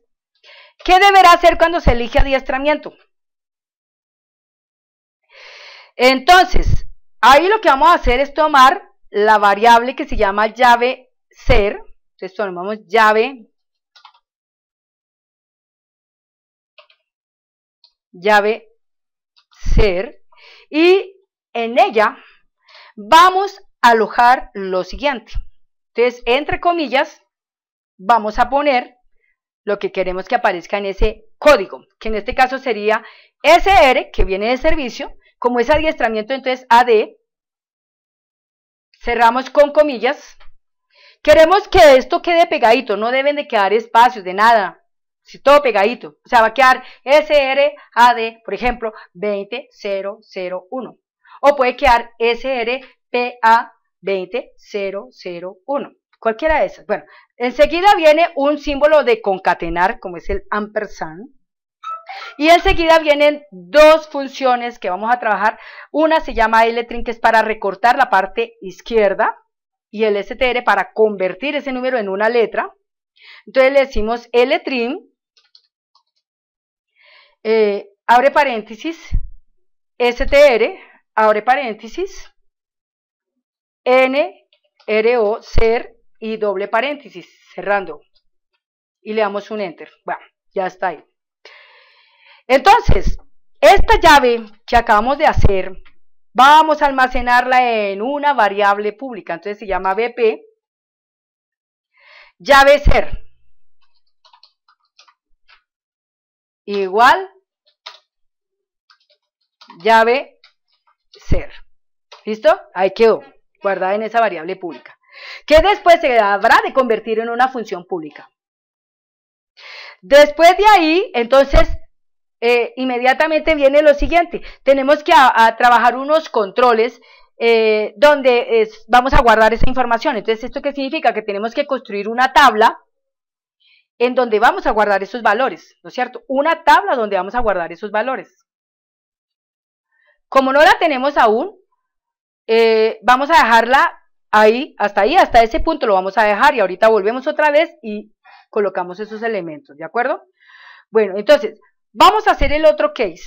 ¿Qué deberá hacer cuando se elige adiestramiento? Entonces, ahí lo que vamos a hacer es tomar la variable que se llama llave ser, entonces tomamos llave, llave ser, y en ella vamos alojar lo siguiente. Entonces, entre comillas, vamos a poner lo que queremos que aparezca en ese código, que en este caso sería SR, que viene de servicio, como es adiestramiento, entonces AD, cerramos con comillas, queremos que esto quede pegadito, no deben de quedar espacios de nada, si todo pegadito, o sea, va a quedar SR, AD, por ejemplo, 20001, o puede quedar SR, PA, 20001. Cualquiera de esas. Bueno, enseguida viene un símbolo de concatenar, como es el ampersand. Y enseguida vienen dos funciones que vamos a trabajar. Una se llama l L-Trin, que es para recortar la parte izquierda, y el STR para convertir ese número en una letra. Entonces le decimos l eh, abre paréntesis, STR, abre paréntesis, N, R, O, ser y doble paréntesis, cerrando. Y le damos un enter. Bueno, ya está ahí. Entonces, esta llave que acabamos de hacer, vamos a almacenarla en una variable pública. Entonces se llama BP llave ser igual llave ser. ¿Listo? Ahí quedó guardada en esa variable pública, que después se habrá de convertir en una función pública. Después de ahí, entonces, eh, inmediatamente viene lo siguiente, tenemos que trabajar unos controles eh, donde vamos a guardar esa información. Entonces, ¿esto qué significa? Que tenemos que construir una tabla en donde vamos a guardar esos valores, ¿no es cierto? Una tabla donde vamos a guardar esos valores. Como no la tenemos aún, eh, vamos a dejarla ahí, hasta ahí, hasta ese punto lo vamos a dejar y ahorita volvemos otra vez y colocamos esos elementos, ¿de acuerdo? Bueno, entonces, vamos a hacer el otro case.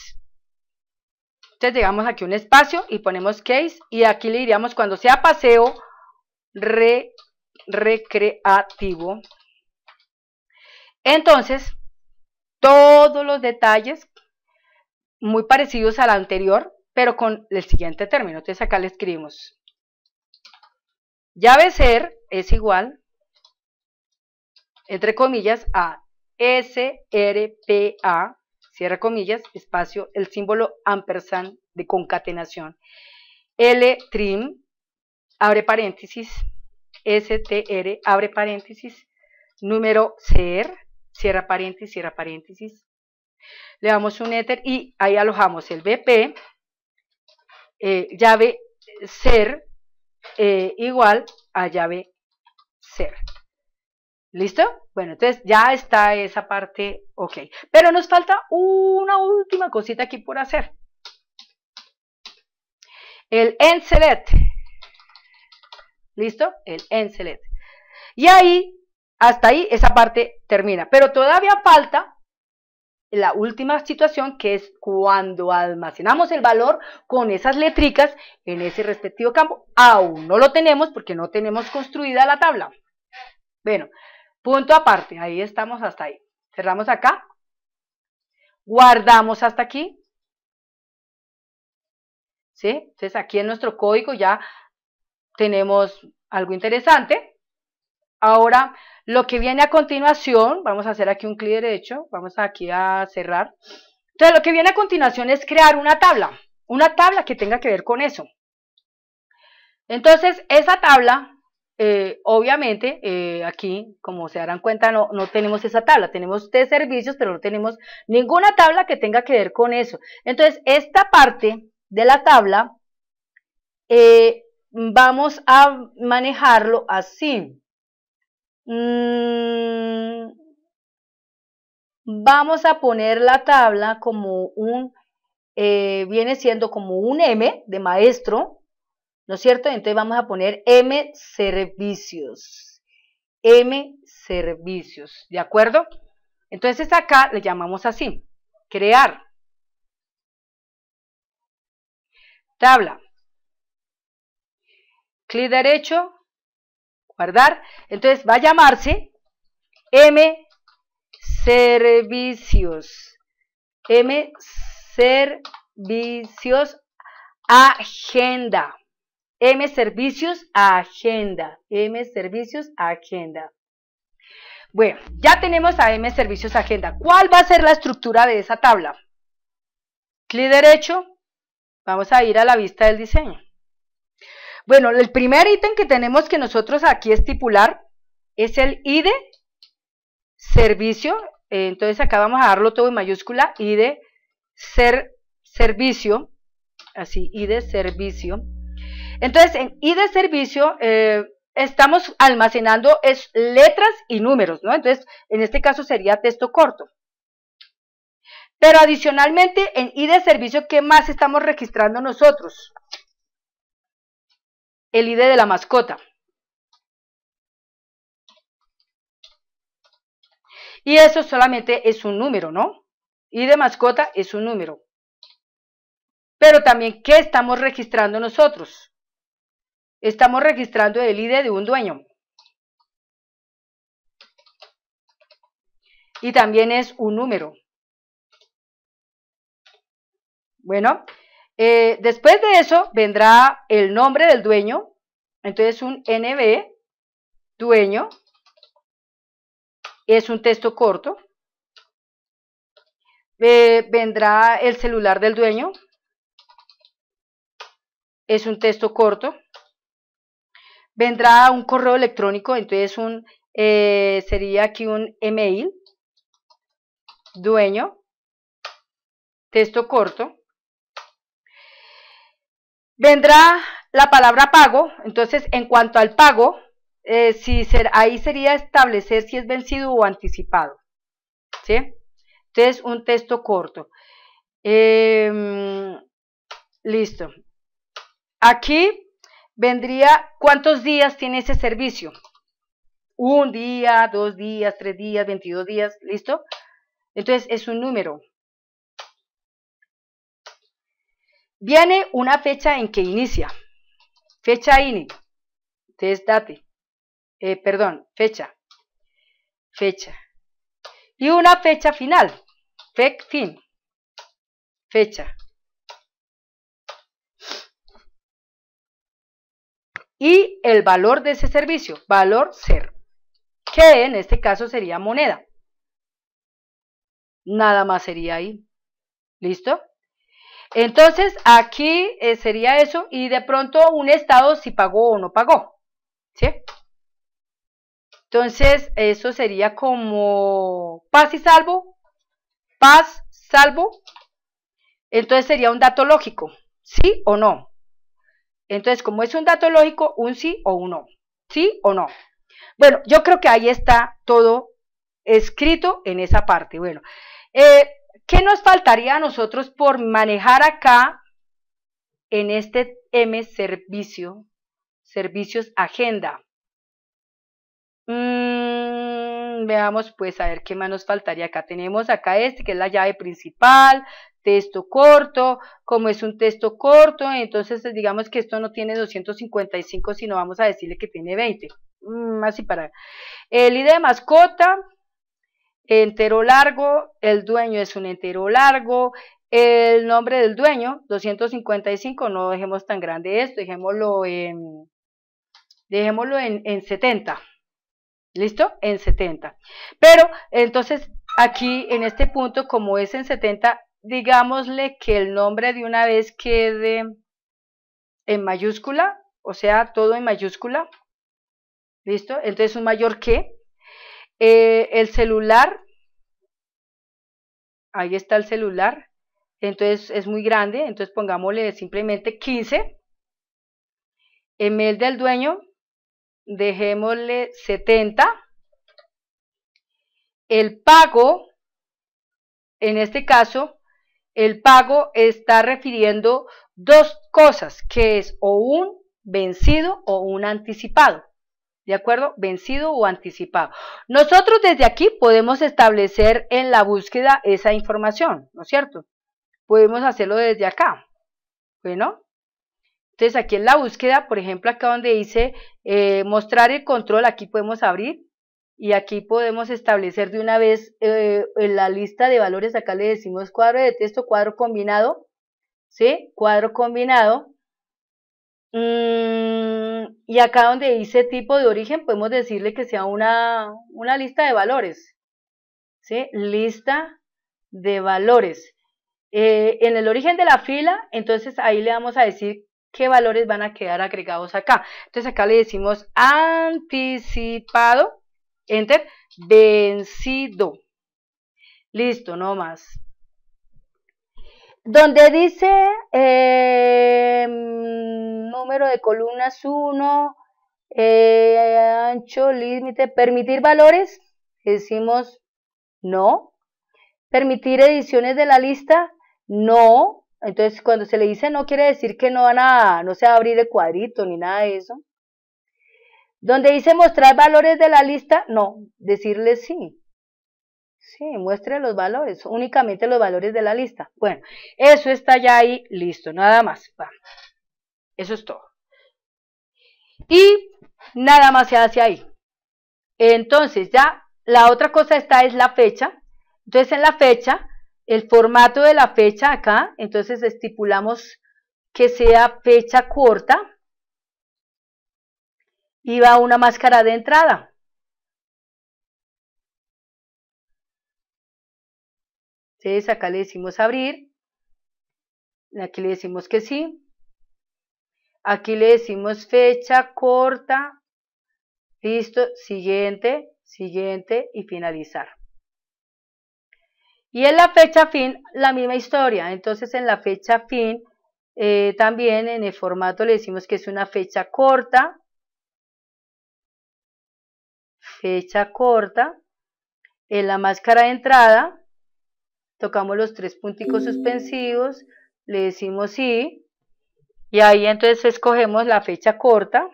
Entonces llegamos aquí un espacio y ponemos case y aquí le diríamos cuando sea paseo recreativo. Entonces, todos los detalles muy parecidos al anterior, pero con el siguiente término. Entonces acá le escribimos llave ser es igual, entre comillas, a SRPA, cierra comillas, espacio, el símbolo ampersand de concatenación, l trim abre paréntesis, STR, abre paréntesis, número ser, cierra paréntesis, cierra paréntesis, le damos un éter y ahí alojamos el BP, eh, llave ser eh, igual a llave ser. ¿Listo? Bueno, entonces ya está esa parte ok. Pero nos falta una última cosita aquí por hacer. El end ¿Listo? El end Y ahí, hasta ahí, esa parte termina. Pero todavía falta la última situación que es cuando almacenamos el valor con esas letricas en ese respectivo campo. Aún no lo tenemos porque no tenemos construida la tabla. Bueno, punto aparte, ahí estamos hasta ahí. Cerramos acá. Guardamos hasta aquí. ¿Sí? Entonces aquí en nuestro código ya tenemos algo interesante. Ahora, lo que viene a continuación, vamos a hacer aquí un clic derecho, vamos aquí a cerrar. Entonces, lo que viene a continuación es crear una tabla, una tabla que tenga que ver con eso. Entonces, esa tabla, eh, obviamente, eh, aquí, como se darán cuenta, no, tenemos esa tabla. Tenemos tres servicios, pero no tenemos ninguna tabla que tenga que ver con eso. Entonces, esta parte de la tabla eh, vamos a manejarlo así. Mm, vamos a poner la tabla como un, eh, viene siendo como un M de maestro, ¿no es cierto? Entonces vamos a poner M servicios, M servicios, ¿de acuerdo? Entonces acá le llamamos así, crear. Tabla. Clic derecho, guardar. Entonces va a llamarse M servicios. M servicios agenda. M servicios agenda. M servicios agenda. Bueno, ya tenemos a M servicios agenda. ¿Cuál va a ser la estructura de esa tabla? Clic derecho. Vamos a ir a la vista del diseño. Bueno, el primer ítem que tenemos que nosotros aquí estipular es el ID servicio, eh, entonces acá vamos a darlo todo en mayúscula, ID ser, servicio, así, ID servicio. Entonces, en de servicio eh, estamos almacenando es letras y números, ¿no? Entonces, en este caso sería texto corto. Pero adicionalmente, en de servicio, ¿qué más estamos registrando nosotros? el ID de la mascota. Y eso solamente es un número, ¿no? ID de mascota es un número. Pero también, ¿qué estamos registrando nosotros? Estamos registrando el ID de un dueño. Y también es un número. Bueno, eh, después de eso vendrá el nombre del dueño, entonces un NB, dueño, es un texto corto. Eh, vendrá el celular del dueño, es un texto corto. Vendrá un correo electrónico, entonces un, eh, sería aquí un email, dueño, texto corto. Vendrá la palabra pago, entonces en cuanto al pago, eh, si ahí sería establecer si es vencido o anticipado. ¿sí? Entonces, un texto corto. Em, listo. Aquí vendría cuántos días tiene ese servicio. Un día, dos días, tres días, veintidós días, ¿listo? Entonces, es un número. Viene una fecha en que inicia. Fecha INE. test date. Eh, perdón, fecha. Fecha. Y una fecha final. FEC fin. Fecha. Y el valor de ese servicio. Valor ser. Que en este caso sería moneda. Nada más sería ahí. ¿Listo? Entonces, aquí eh, sería eso y de pronto un estado si pagó o no pagó. ¿Sí? Entonces, eso sería como paz y salvo, paz, salvo. Entonces sería un dato lógico, sí o no. Entonces, como es un dato lógico, un sí o un no. ¿Sí o no? Bueno, yo creo que ahí está todo escrito en esa parte. Bueno, eh, ¿Qué nos faltaría a nosotros por manejar acá en este M servicio, servicios agenda? Mm, veamos pues a ver qué más nos faltaría acá. Tenemos acá este que es la llave principal, texto corto, como es un texto corto, entonces digamos que esto no tiene 255, sino vamos a decirle que tiene 20, más mm, para el ID de mascota, entero largo, el dueño es un entero largo, el nombre del dueño, 255, no dejemos tan grande esto, dejémoslo en, dejémoslo en, 70. ¿Listo? En 70. Pero entonces aquí en este punto, como es en 70, digámosle que el nombre de una vez quede en mayúscula, o sea, todo en mayúscula. ¿Listo? Entonces un mayor que, eh, el celular, ahí está el celular, entonces es muy grande, entonces pongámosle simplemente 15. En del dueño, dejémosle 70. El pago, en este caso, el pago está refiriendo dos cosas, que es o un vencido o un anticipado. ¿De acuerdo? Vencido o anticipado. Nosotros desde aquí podemos establecer en la búsqueda esa información, ¿no es cierto? Podemos hacerlo desde acá. Bueno, entonces aquí en la búsqueda, por ejemplo, acá donde dice eh, mostrar el control, aquí podemos abrir y aquí podemos establecer de una vez eh, en la lista de valores, acá le decimos cuadro de texto, cuadro combinado, ¿sí? Cuadro combinado, Mm, y acá donde dice tipo de origen, podemos decirle que sea una, una lista de valores. ¿sí? Lista de valores. Eh, en el origen de la fila, entonces ahí le vamos a decir qué valores van a quedar agregados acá. Entonces acá le decimos anticipado, enter, vencido. Listo, no más donde dice em, número de columnas 1, eh, ancho, límite, permitir valores, decimos no. Permitir ediciones de la lista, no. Entonces, cuando se le dice no, quiere decir que no van a, no se va a abrir el cuadrito ni nada de eso. Donde dice mostrar valores de la lista, no, decirle sí. Sí, muestre los valores, únicamente los valores de la lista. Bueno, eso está ya ahí, listo, nada más. Eso es todo. Y nada más se hace ahí. Entonces ya la otra cosa está es la fecha. Entonces en la fecha, el formato de la fecha acá, entonces estipulamos que sea fecha corta y va una máscara de entrada. Entonces acá le decimos abrir, aquí le decimos que sí, aquí le decimos fecha corta, listo, siguiente, siguiente y finalizar. Y en la fecha fin, la misma historia. Entonces, en la fecha fin, eh, también en el formato le decimos que es una fecha corta. Fecha corta. En la máscara de entrada, tocamos los tres punticos suspensivos, le decimos sí, y ahí entonces escogemos la fecha corta,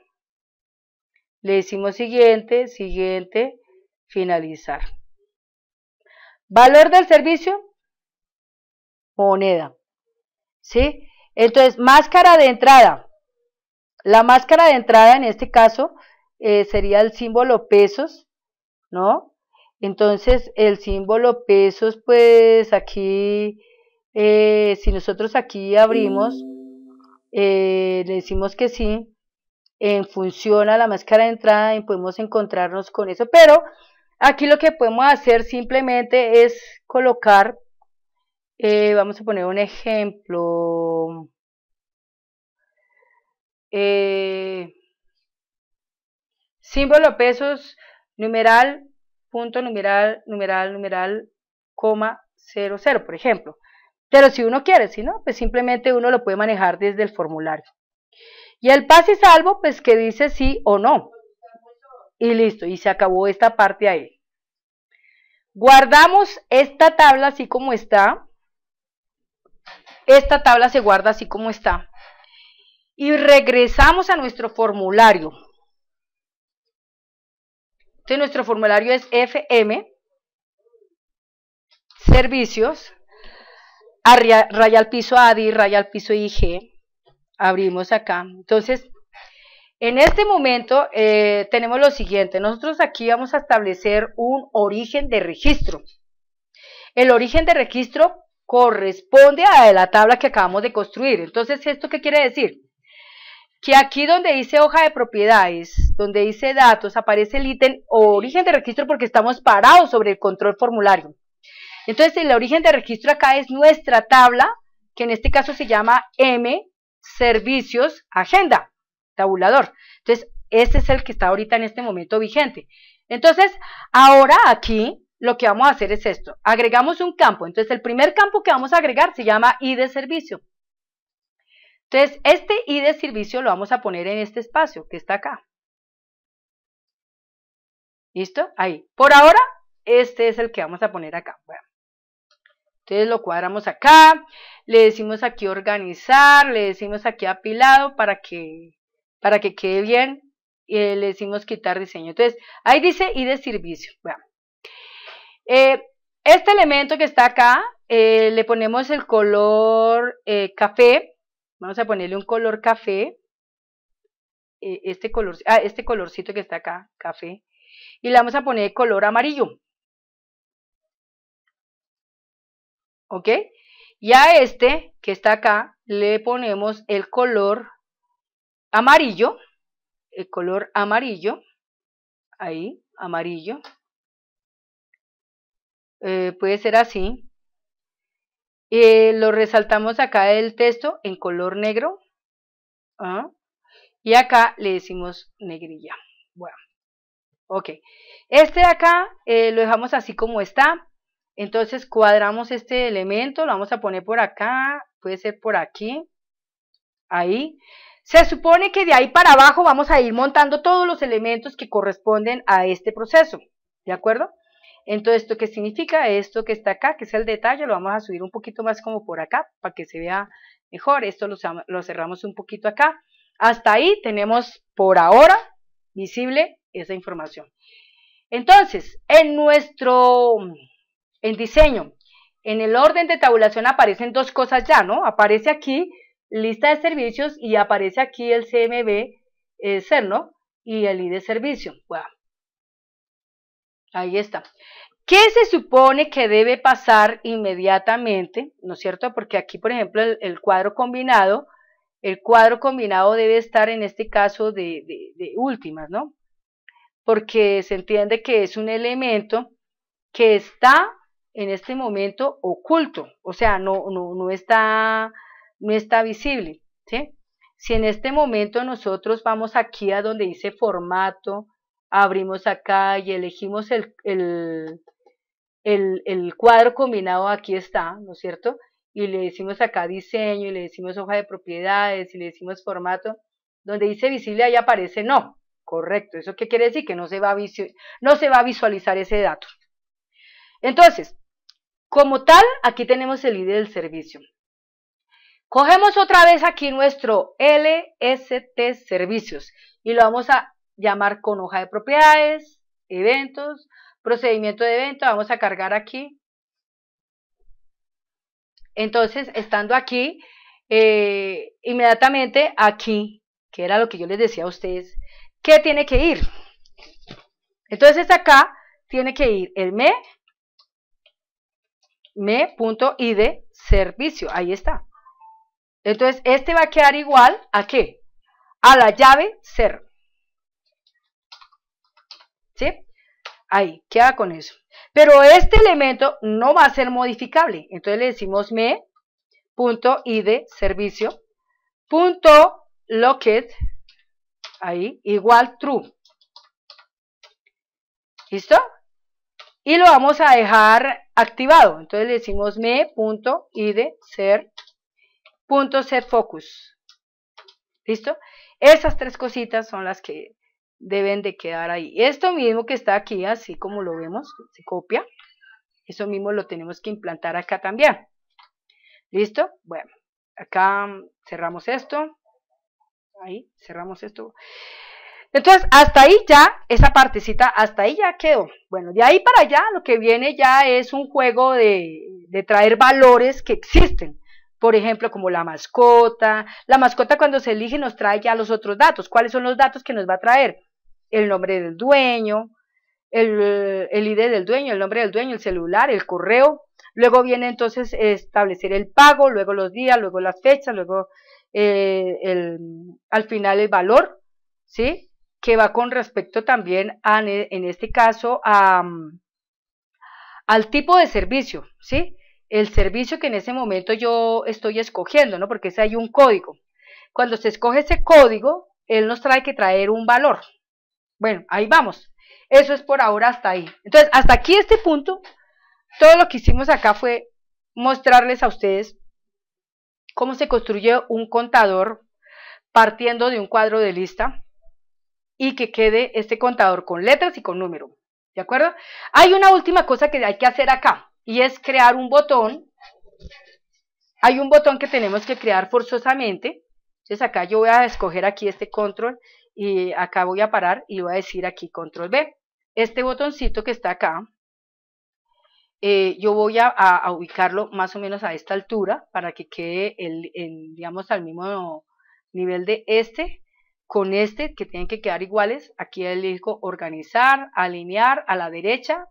le decimos siguiente, siguiente, finalizar. Valor del servicio, moneda. ¿Sí? Entonces, máscara de entrada. La máscara de entrada en este caso eh, sería el símbolo pesos, ¿no? Entonces, el símbolo pesos, pues aquí, eh, si nosotros aquí abrimos, eh, le decimos que sí, en función a la máscara de entrada y podemos encontrarnos con eso, pero aquí lo que podemos hacer simplemente es colocar, eh, vamos a poner un ejemplo, símbolo pesos, numeral punto numeral, numeral, numeral, coma, cero, cero, por ejemplo. Pero si uno quiere, si no, pues simplemente uno lo puede manejar desde el formulario. Y el pase salvo, pues que dice sí o no. Y listo, y se acabó esta parte ahí. Guardamos esta tabla así como está. Esta tabla se guarda así como está. Y regresamos a nuestro formulario. Entonces nuestro formulario es fm servicios raya al piso ADI, raya al piso IG, abrimos acá. Entonces, en este momento eh, tenemos lo siguiente, nosotros aquí vamos a establecer un origen de registro. El origen de registro corresponde a la tabla que acabamos de construir. Entonces, ¿esto qué quiere decir? que aquí donde dice hoja de propiedades, donde dice datos, aparece el ítem origen de registro porque estamos parados sobre el control formulario. Entonces, el origen de registro acá es nuestra tabla, que en este caso se llama M Servicios Agenda, tabulador. Entonces, este es el que está ahorita en este momento vigente. Entonces, ahora aquí lo que vamos a hacer es esto. Agregamos un campo. Entonces, el primer campo que vamos a agregar se llama ID Servicio. Entonces, este I de servicio lo vamos a poner en este espacio que está acá. ¿Listo? Ahí. Por ahora, este es el que vamos a poner acá. Entonces lo cuadramos acá, le decimos aquí organizar, le decimos aquí apilado para que, para que quede bien y le decimos quitar diseño. Entonces, ahí dice y de servicio. Bueno. Eh, este elemento que está acá, eh, le ponemos el color eh, café Vamos a ponerle un color café. E, este, color, ah, este colorcito que está acá, café. Y le vamos a poner color amarillo. ¿Ok? Y a este que está acá le ponemos el color amarillo. El color amarillo. Ahí, amarillo. Eh, puede ser así. Eh, lo resaltamos acá del texto en color negro. ¿ah? Y acá le decimos negrilla. Bueno, ok. Este de acá eh, lo dejamos así como está. Entonces cuadramos este elemento, lo vamos a poner por acá, puede ser por aquí, ahí. Se supone que de ahí para abajo vamos a ir montando todos los elementos que corresponden a este proceso, ¿de acuerdo? Entonces, ¿esto qué significa? Esto que está acá, que es el detalle, lo vamos a subir un poquito más como por acá para que se vea mejor. Esto lo, cerramos un poquito acá. Hasta ahí tenemos por ahora visible esa información. Entonces, en nuestro en diseño, en el orden de tabulación aparecen dos cosas ya, ¿no? Aparece aquí lista de servicios y aparece aquí el CMB eh, ¿no? Y el ID servicio. Bueno, Ahí está. ¿Qué se supone que debe pasar inmediatamente? ¿No es cierto? Porque aquí, por ejemplo, el, cuadro combinado, el cuadro combinado debe estar en este caso de, últimas, ¿no? Porque se entiende que es un elemento que está en este momento oculto, o sea, no, no, está, no está visible, Si en este momento nosotros vamos aquí a donde dice formato, abrimos acá y elegimos el, el, el, cuadro combinado, aquí está, ¿no es cierto? Y le decimos acá diseño, y le decimos hoja de propiedades, y le decimos formato, donde dice visible ahí aparece no, correcto, ¿eso qué quiere decir? Que no se va a, no se va a visualizar ese dato. Entonces, como tal, aquí tenemos el ID del servicio. Cogemos otra vez aquí nuestro LST servicios y lo vamos a llamar con hoja de propiedades, eventos, procedimiento de evento, vamos a cargar aquí. Entonces, estando aquí, eh, inmediatamente aquí, que era lo que yo les decía a ustedes, ¿qué tiene que ir? Entonces acá tiene que ir el me, me.id servicio, ahí está. Entonces, este va a quedar igual a qué? A la llave ser. ¿sí? Ahí, queda con eso. Pero este elemento no va a ser modificable. Entonces le decimos me punto servicio punto ahí igual true. ¿Listo? Y lo vamos a dejar activado. Entonces le decimos me punto ser punto ser focus. ¿Listo? Esas tres cositas son las que deben de quedar ahí. Esto mismo que está aquí, así como lo vemos, se copia. Eso mismo lo tenemos que implantar acá también. ¿Listo? Bueno, acá mm, cerramos esto. Ahí, cerramos esto. Entonces, hasta ahí ya, esa partecita, hasta ahí ya quedó. Bueno, de ahí para allá lo que viene ya es un juego de, de traer valores que existen por ejemplo, como la mascota. La mascota cuando se elige nos trae ya los otros datos. ¿Cuáles son los datos que nos va a traer? El nombre del dueño, el, el ID del dueño, el nombre del dueño, el celular, el correo. Luego viene entonces establecer el pago, luego los días, luego las fechas, luego eh, el, al final el valor, ¿sí? Que va con respecto también a, en este caso, a, mm, al tipo de servicio, ¿sí? el servicio que en ese momento yo estoy escogiendo, ¿no? Porque ese hay un código. Cuando se escoge ese código, él nos trae que traer un valor. Bueno, ahí vamos. Eso es por ahora hasta ahí. Entonces, hasta aquí este punto, todo lo que hicimos acá fue mostrarles a ustedes cómo se construye un contador partiendo de un cuadro de lista y que quede este contador con letras y con número. ¿De acuerdo? Hay una última cosa que hay que hacer acá y es crear un botón. Hay un botón que tenemos que crear forzosamente. Entonces acá yo voy a escoger aquí este control y acá voy a parar y voy a decir aquí control B. Este botoncito que está acá, eh, yo voy a, ubicarlo más o menos a esta altura para que quede, el, el, digamos, al mismo nivel de este con este que tienen que quedar iguales. Aquí elijo organizar, alinear a la derecha,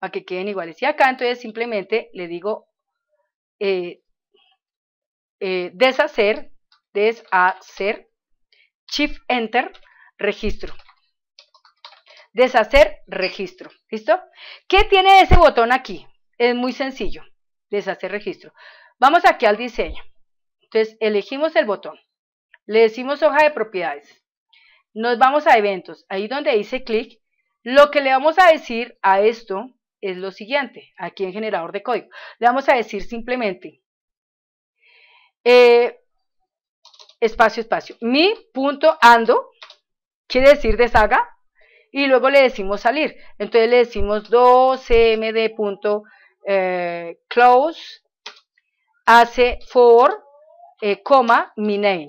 a que queden iguales. Y acá entonces simplemente le digo eh, eh, deshacer, deshacer, shift enter, registro. Deshacer registro. ¿Listo? ¿Qué tiene ese botón aquí? Es muy sencillo. Deshacer registro. Vamos aquí al diseño. Entonces, elegimos el botón. Le decimos hoja de propiedades. Nos vamos a eventos. Ahí donde dice clic, lo que le vamos a decir a esto es lo siguiente, aquí en generador de código. Le vamos a decir simplemente eh, espacio, espacio, mi punto ando, quiere decir de saga, y luego le decimos salir. Entonces le decimos 2cmd punto eh, close hace for eh, coma mi name.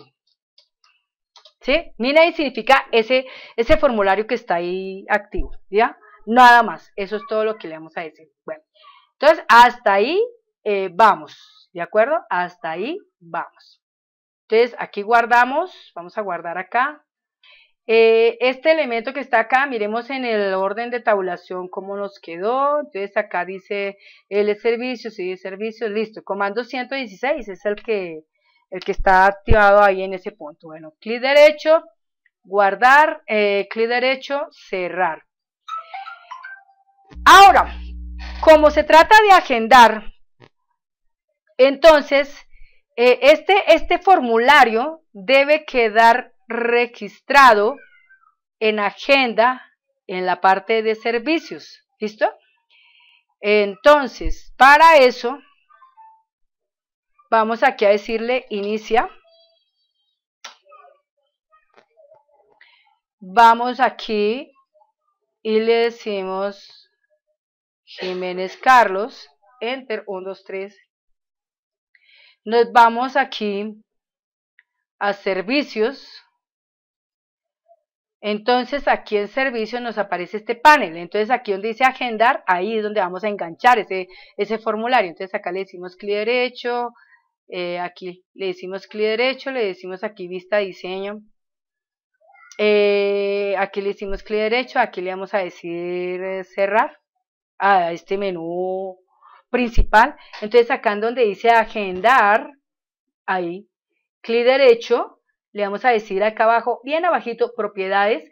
¿Sí? Mi name significa ese, ese formulario que está ahí activo, ¿ya? nada más. Eso es todo lo que le vamos a decir. Bueno, entonces hasta ahí eh, vamos, ¿de acuerdo? Hasta ahí vamos. Entonces aquí guardamos, vamos a guardar acá. Eh, este elemento que está acá, miremos en el orden de tabulación cómo nos quedó. Entonces acá dice el servicio, el servicio, listo. Comando 116 es el que, el que está activado ahí en ese punto. Bueno, clic derecho, guardar, eh, clic derecho, cerrar. Ahora, como se trata de agendar, entonces eh, este, este formulario debe quedar registrado en agenda en la parte de servicios. ¿Listo? Entonces, para eso, vamos aquí a decirle inicia. Vamos aquí y le decimos Jiménez Carlos, enter, 1, 2, 3. Nos vamos aquí a servicios. Entonces aquí en servicios nos aparece este panel. Entonces aquí donde dice agendar, ahí es donde vamos a enganchar ese, ese formulario. Entonces acá le decimos clic derecho, eh, aquí le decimos clic derecho, le decimos aquí vista diseño. Eh, aquí le hicimos clic derecho, aquí le vamos a decir eh, cerrar a este menú principal. Entonces acá en donde dice agendar, ahí, clic derecho, le vamos a decir acá abajo, bien abajito, propiedades.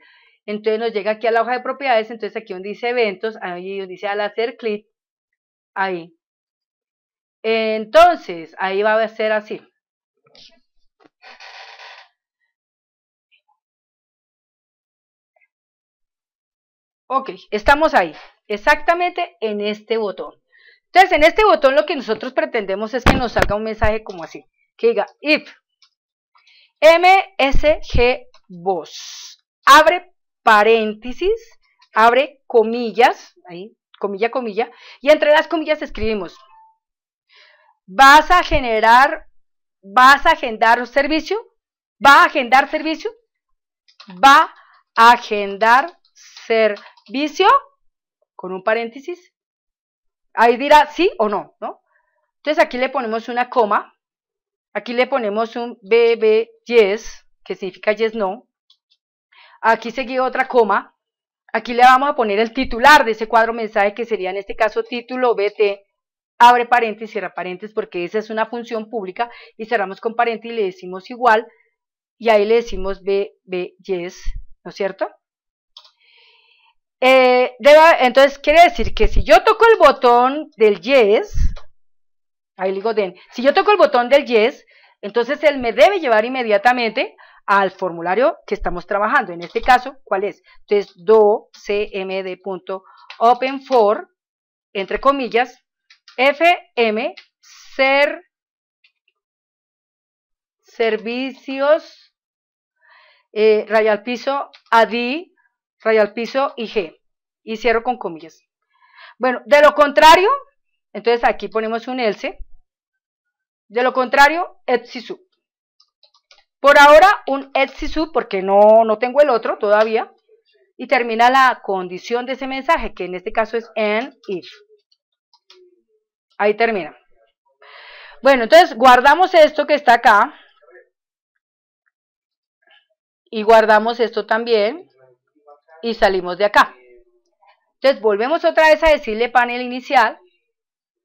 Entonces nos llega aquí a la hoja de propiedades, entonces aquí donde dice eventos, ahí donde dice al hacer clic, ahí. Entonces, ahí va a ser así. Ok, estamos ahí exactamente en este botón. Entonces, en este botón lo que nosotros pretendemos es que nos salga un mensaje como así, que diga if msg VOS abre paréntesis, abre comillas, ahí, comilla, comilla, y entre las comillas escribimos, vas a generar, vas a agendar servicio, va a agendar servicio, va a agendar servicio, con un paréntesis, ahí dirá sí o no, ¿no? Entonces aquí le ponemos una coma, aquí le ponemos un BB yes, que significa yes no, aquí seguido otra coma, aquí le vamos a poner el titular de ese cuadro mensaje que sería en este caso título BT, abre paréntesis, cierra paréntesis, porque esa es una función pública y cerramos con paréntesis y le decimos igual y ahí le decimos BB yes, ¿no es cierto? Eh, entonces quiere decir que si yo toco el botón del yes, ahí digo den, si yo toco el botón del yes, entonces él me debe llevar inmediatamente al formulario que estamos trabajando. En este caso, ¿cuál es? Entonces, do for, entre comillas, fm ser servicios eh, piso adi raya al piso y G. Y cierro con comillas. Bueno, de lo contrario, entonces aquí ponemos un else. De lo contrario, si sub. Por ahora, un si sub, porque no, no tengo el otro todavía. Y termina la condición de ese mensaje, que en este caso es and if. Ahí termina. Bueno, entonces guardamos esto que está acá. Y guardamos esto también y salimos de acá. Entonces volvemos otra vez a decirle panel inicial,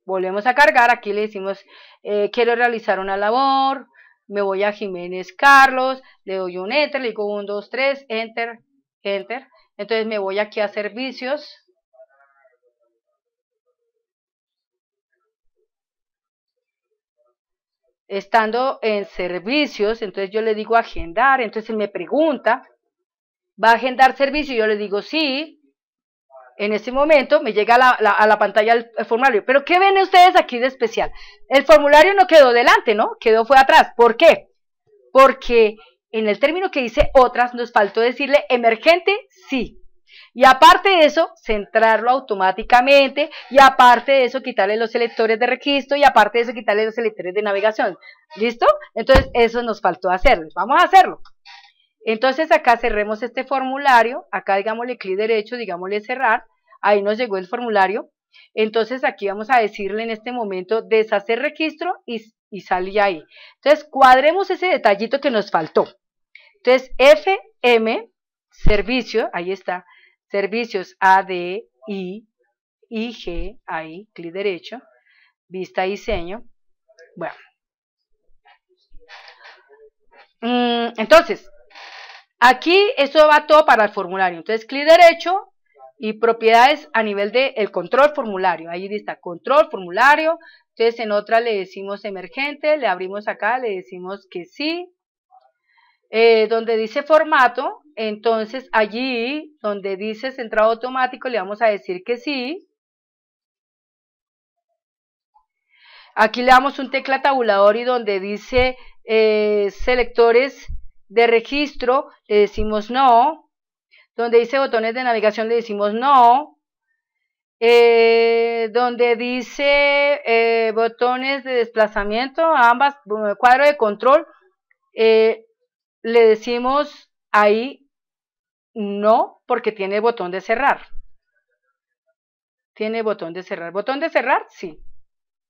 volvemos a cargar, aquí le decimos eh, quiero realizar una labor, me voy a Jiménez Carlos, le doy un enter, le digo 1, 2, 3, enter, enter, entonces me voy aquí a servicios, estando en servicios, entonces yo le digo agendar, entonces me pregunta, ¿Va a agendar servicio? y Yo le digo, sí. En este momento me llega a la, pantalla el, formulario. ¿Pero qué ven ustedes aquí de especial? El formulario no quedó delante, ¿no? Quedó fue atrás. ¿Por qué? Porque en el término que dice otras nos faltó decirle emergente, sí. Y aparte de eso, centrarlo automáticamente. Y aparte de eso, quitarle los selectores de registro. Y aparte de eso, quitarle los selectores de navegación. ¿Listo? Entonces, eso nos faltó hacerlo. Vamos a hacerlo. Entonces acá cerremos este formulario, acá digámosle clic derecho, digámosle cerrar, ahí nos llegó el formulario. Entonces aquí vamos a decirle en este momento deshacer registro y, y ahí. Entonces cuadremos ese detallito que nos faltó. Entonces FM, servicio, ahí está, servicios A, ADI, G, ahí, clic derecho, vista y diseño. Bueno. Mm, entonces, Aquí eso va todo para el formulario. Entonces, clic derecho y propiedades a nivel del control formulario. Ahí está, control formulario. Entonces, en otra le decimos emergente, le abrimos acá, le decimos que sí. Eh, donde dice formato, entonces allí donde dice centrado automático le vamos a decir que sí. Aquí le damos un tecla tabulador y donde dice eh, selectores de registro le decimos no. Donde dice botones de navegación le decimos no. Eh, donde dice eh, botones de desplazamiento, ambas, cuadro de control, eh, le decimos ahí no porque tiene botón de cerrar. Tiene botón de cerrar. ¿Botón de cerrar? Sí.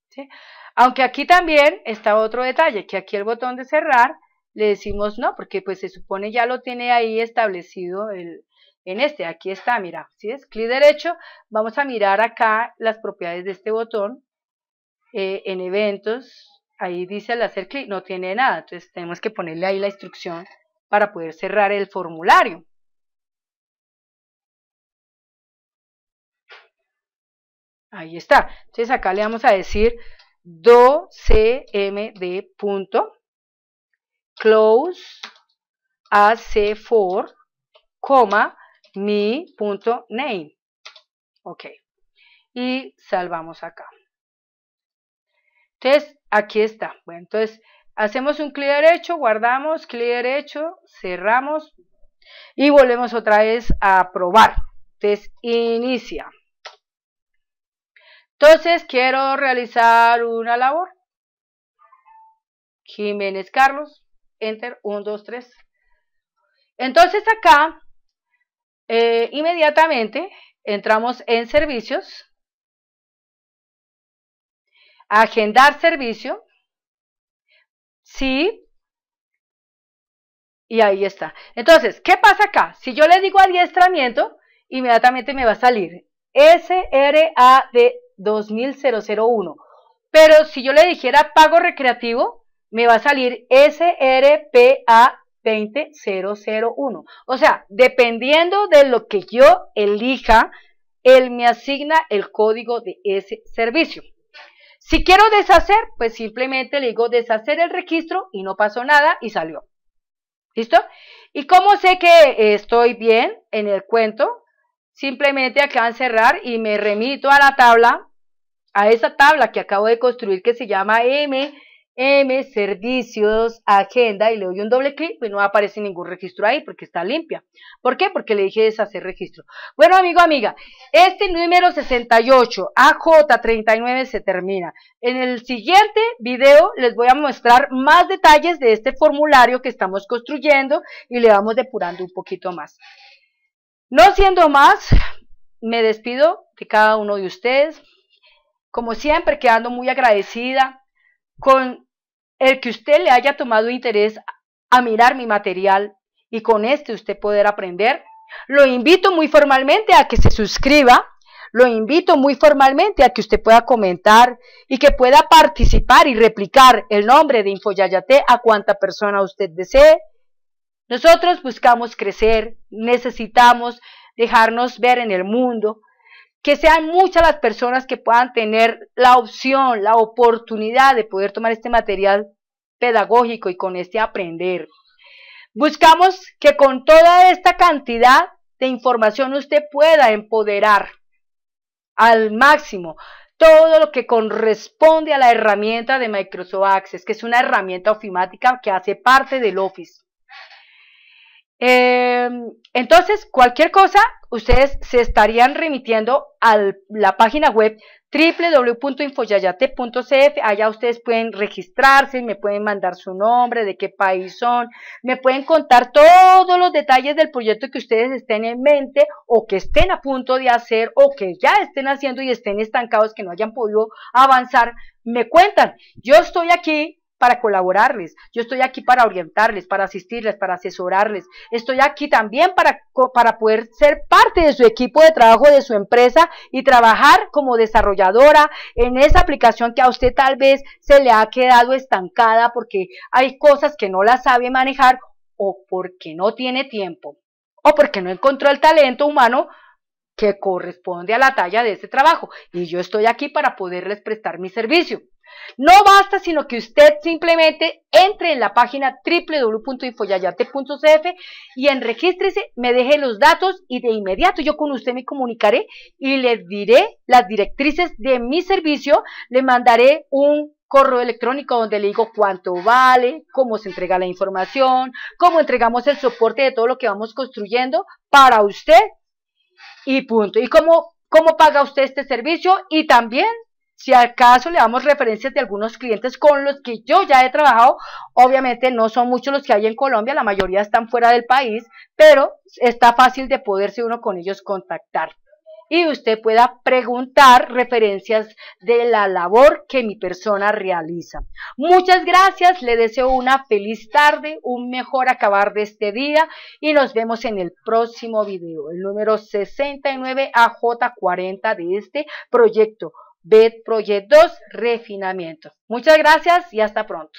¿Sí? Aunque aquí también está otro detalle, que aquí el botón de cerrar le decimos no, porque pues se supone ya lo tiene ahí establecido el, en este, aquí está, mira, si es clic derecho, vamos a mirar acá las propiedades de este botón, eh, en eventos, ahí dice al hacer clic, no tiene nada, entonces tenemos que ponerle ahí la instrucción para poder cerrar el formulario. Ahí está. Entonces acá le vamos a decir docmd close AC4, coma, mi.name. Ok. Y salvamos acá. Entonces, aquí está. Bueno, entonces, hacemos un clic derecho, guardamos, clic derecho, cerramos y volvemos otra vez a probar. Entonces, inicia. Entonces, quiero realizar una labor. Jiménez Carlos enter, 1, 2, 3. Entonces acá, eh, inmediatamente, entramos en servicios, agendar servicio, sí, y ahí está. Entonces, ¿qué pasa acá? Si yo le digo adiestramiento, inmediatamente me va a salir de uno. Pero si yo le dijera pago recreativo, me va a salir SRPA 20001. O sea, dependiendo de lo que yo elija, él me asigna el código de ese servicio. Si quiero deshacer, pues simplemente le digo deshacer el registro y no pasó nada y salió. ¿Listo? ¿Y cómo sé que estoy bien en el cuento? Simplemente acá en cerrar y me remito a la tabla, a esa tabla que acabo de construir que se llama M M Servicios Agenda y le doy un doble clic, pues no aparece ningún registro ahí porque está limpia. ¿Por qué? Porque le dije deshacer registro. Bueno, amigo, amiga, este número 68 AJ39 se termina. En el siguiente video les voy a mostrar más detalles de este formulario que estamos construyendo y le vamos depurando un poquito más. No siendo más, me despido de cada uno de ustedes. Como siempre, quedando muy agradecida con el que usted le haya tomado interés a mirar mi material y con este usted poder aprender, lo invito muy formalmente a que se suscriba, lo invito muy formalmente a que usted pueda comentar y que pueda participar y replicar el nombre de Infoyayate a cuanta persona usted desee. Nosotros buscamos crecer, necesitamos dejarnos ver en el mundo, que sean muchas las personas que puedan tener la opción, la oportunidad de poder tomar este material pedagógico y con este aprender. Buscamos que con toda esta cantidad de información usted pueda empoderar al máximo todo lo que corresponde a la herramienta de Microsoft Access, que es una herramienta ofimática que hace parte del Office. Em, entonces, cualquier cosa, ustedes se estarían remitiendo a la página web www.infoyayate.cf. Allá ustedes pueden registrarse, me pueden mandar su nombre, de qué país son, me pueden contar todos los detalles del proyecto que ustedes estén en mente o que estén a punto de hacer o que ya estén haciendo y estén estancados, que no hayan podido avanzar. Me cuentan, yo estoy aquí para colaborarles, yo estoy aquí para orientarles, para asistirles, para asesorarles, estoy aquí también para, para poder ser parte de su equipo de trabajo, de su empresa y trabajar como desarrolladora en esa aplicación que a usted tal vez se le ha quedado estancada porque hay cosas que no la sabe manejar o porque no tiene tiempo o porque no encontró el talento humano que corresponde a la talla de ese trabajo. Y yo estoy aquí para poderles prestar mi servicio. No basta sino que usted simplemente entre en la página www.infoyayate.cf y enregístrese, me deje los datos y de inmediato yo con usted me comunicaré y le diré las directrices de mi servicio, le mandaré un correo electrónico donde le digo cuánto vale, cómo se entrega la información, cómo entregamos el soporte de todo lo que vamos construyendo para usted y punto. Y cómo, cómo paga usted este servicio y también si acaso le damos referencias de algunos clientes con los que yo ya he trabajado, obviamente no son muchos los que hay en Colombia, la mayoría están fuera del país, pero está fácil de poderse uno con ellos contactar y usted pueda preguntar referencias de la labor que mi persona realiza. Muchas gracias, le deseo una feliz tarde, un mejor acabar de este día y nos vemos en el próximo video, el número 69AJ40 de este proyecto. BED Proyectos Refinamiento. Muchas gracias y hasta pronto.